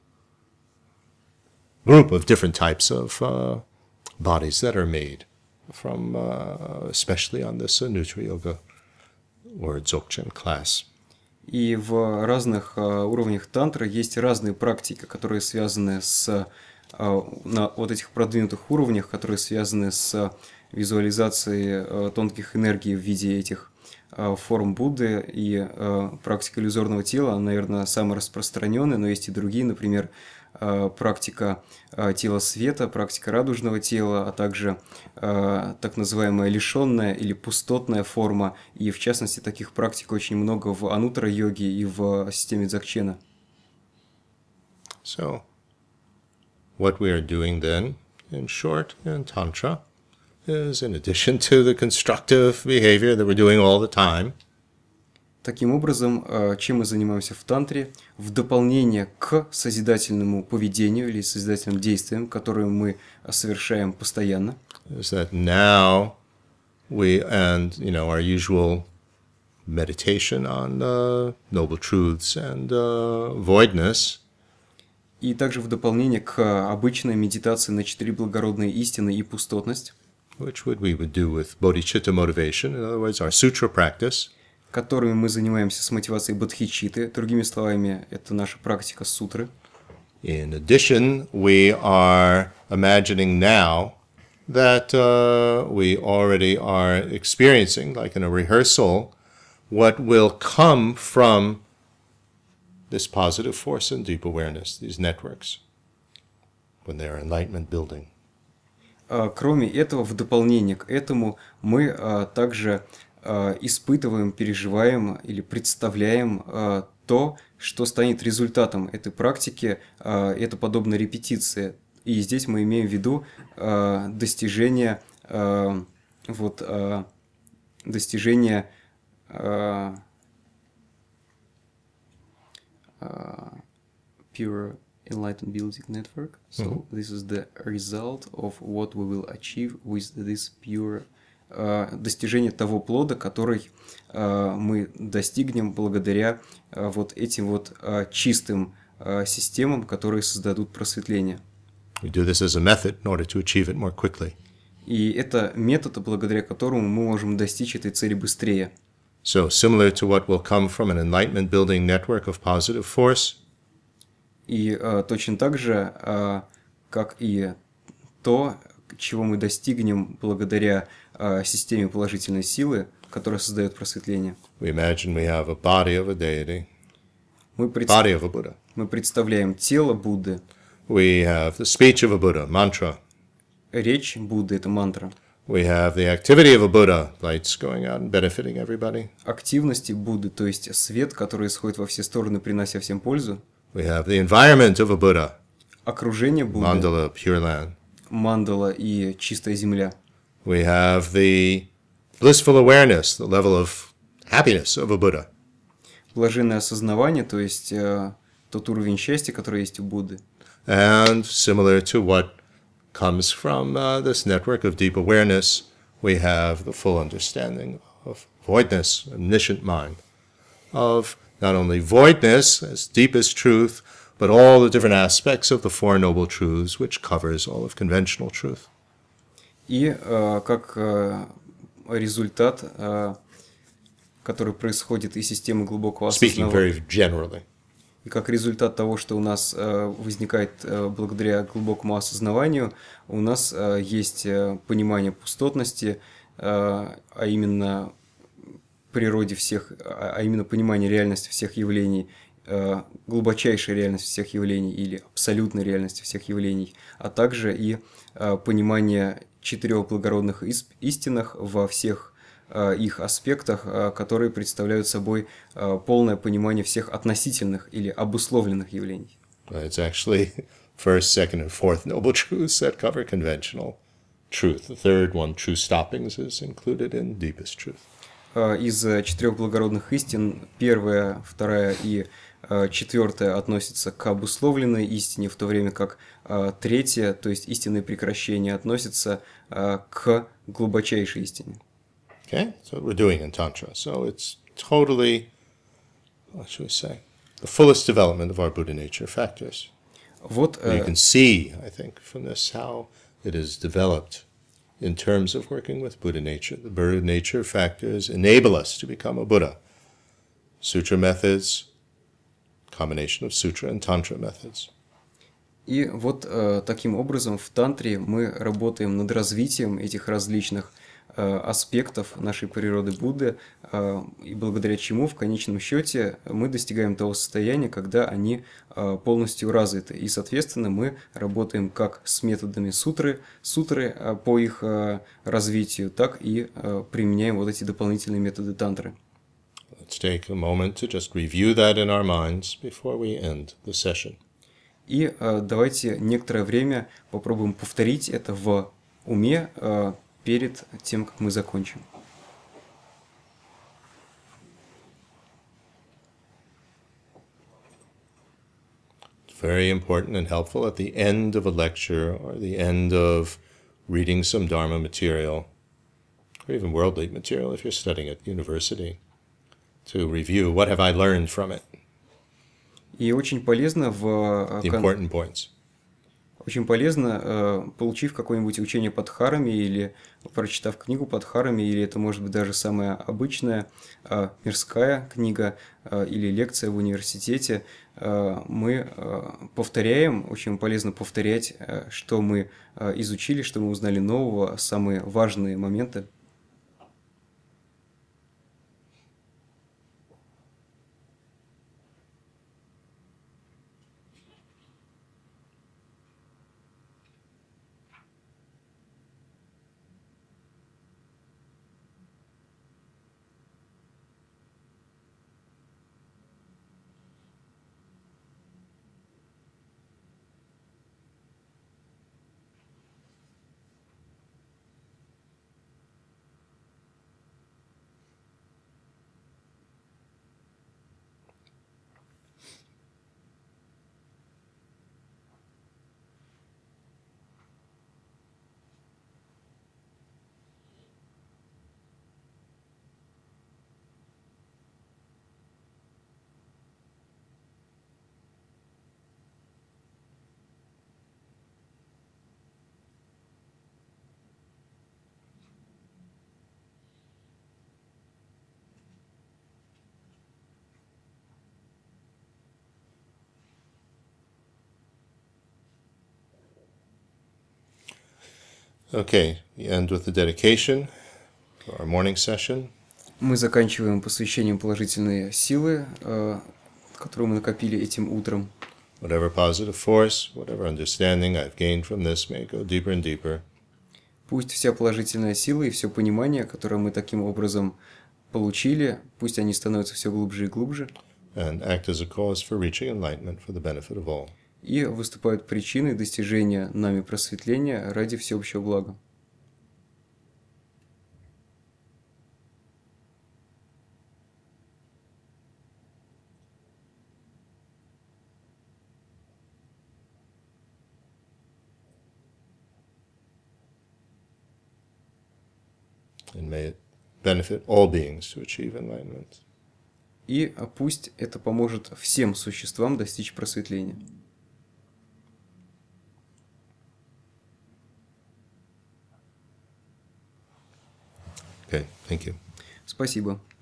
group of different types of uh, bodies that are made from, uh, especially on this uh, Nutra Yoga or Dzogchen class. И в разных uh, уровнях тантры есть разные практики, которые связаны с uh, на вот этих продвинутых уровнях, которые связаны с uh, визуализации э, тонких энергий в виде этих э, форм Будды и э, практика иллюзорного тела, она, наверное, самая распространенная, но есть и другие, например, практика тела света, практика радужного тела, а также так называемая лишенная или пустотная форма. И в частности, таких практик очень много в анутра-йоге и в системе Дзакчена. So, what we are doing then, in short, in Tantra – is in addition to the constructive behavior that we're doing all the time. Таким образом, э, чем мы занимаемся в тантре, в дополнение к созидательному поведению или созидательным действиям, которые мы совершаем постоянно. Is that now we and you know our usual meditation on uh, noble truths and uh, voidness. И также в дополнение к обычной медитации на четыре благородные истины и пустотность. which would we would do with bodhicitta motivation, in other words, our sutra practice. которыми мы занимаемся с мотивацией бодхичиты. Другими словами, это наша практика сутры. In addition, we are imagining now that uh, we already are experiencing, like in a rehearsal, what will come from this positive force and deep awareness, these networks, when they're enlightenment building. А, кроме этого, в дополнение к этому мы а, также а, испытываем, переживаем или представляем то, что станет результатом этой практики, это подобно репетиции. И здесь мы имеем в виду достижение вот достижение pure Enlightened Building Network. So mm -hmm. this is the result of what we will achieve with this pure uh, достижение того плода, который uh, мы достигнем благодаря uh, вот этим вот чистым системам, которые создадут просветление. We do this as a method in order to achieve it more quickly. И это метод, благодаря которому мы можем достичь этой цели быстрее. So, similar to what will come from an enlightenment building network of positive force, и э, точно так же, э, как и то, чего мы достигнем благодаря э, системе положительной силы, которая создает просветление. Мы, мы представляем тело Будды. We have the speech of a Buddha, mantra. Речь Будды – это мантра. We have the activity of a Buddha, lights going out and benefiting everybody. Активности Будды, то есть свет, который исходит во все стороны, принося всем пользу. We have the environment of a Buddha. Окружение Будды. Mandala, pure land. Мандала и чистая земля. We have the blissful awareness, the level of happiness of a Buddha. Блаженное осознавание, то есть э, тот уровень счастья, который есть у Будды. And similar to what comes from uh, this network of deep awareness, we have the full understanding of voidness, omniscient mind, of not only voidness as deepest truth, but all the different aspects of the Four Noble Truths, which covers all of conventional truth. И э, как э, результат, э, который происходит из системы глубокого осознавания, и как результат того, что у нас э, возникает э, благодаря глубокому осознаванию, у нас э, есть понимание пустотности, а именно природе всех, а, а именно понимание реальности всех явлений, э, глубочайшая реальность всех явлений или абсолютная реальность всех явлений, а также и э, понимание четырех благородных истинах во всех э, их аспектах, которые представляют собой полное понимание всех относительных или обусловленных явлений. It's actually first, second, and fourth noble truths that cover conventional truth. The third one, true stoppings, is included in deepest truth. Э, из э, четырех благородных истин первая, вторая и э, четвертая относятся к обусловленной истине, в то время как третья, то есть истинное прекращение, относится к глубочайшей истине. Okay, so we're doing in Tantra. So it's totally, what should we say, the fullest development of our Buddha nature factors. Вот, you can see, I think, from this how it is developed in terms of working with Buddha nature. The Buddha nature factors enable us to become a Buddha. Sutra methods, combination of sutra and tantra methods. И вот э, таким образом в тантре мы работаем над развитием этих различных Э, аспектов нашей природы Будды, э, и благодаря чему в конечном счете мы достигаем того состояния, когда они э, полностью развиты. И, соответственно, мы работаем как с методами сутры, сутры по их развитию, так и применяем вот эти дополнительные методы тантры. Let's take a moment to just review that in our minds before we end the session. И давайте некоторое время попробуем повторить это в уме, перед тем, как мы закончим. very important and helpful at the end of a lecture or the end of reading some Dharma material, or even worldly material if you're studying at university, to review what have I learned from it. И очень полезно в, the important points очень полезно, э, получив какое-нибудь учение под харами или прочитав книгу под харами, или это может быть даже самая обычная э, мирская книга э, или лекция в университете, мы повторяем, очень полезно повторять, что мы изучили, что мы узнали нового, самые важные моменты. Okay, we end with the dedication, for our morning session. Мы заканчиваем посвящением положительной силы, э, которую мы накопили этим утром. Whatever positive force, whatever understanding I've gained from this may go deeper and deeper. Пусть вся положительная сила и все понимание, которое мы таким образом получили, пусть они становятся все глубже и глубже. And act as a cause for reaching enlightenment for the benefit of all. и выступают причиной достижения нами просветления ради всеобщего блага. And may it benefit all beings to achieve enlightenment. И пусть это поможет всем существам достичь просветления. Okay, thank you. Спасибо.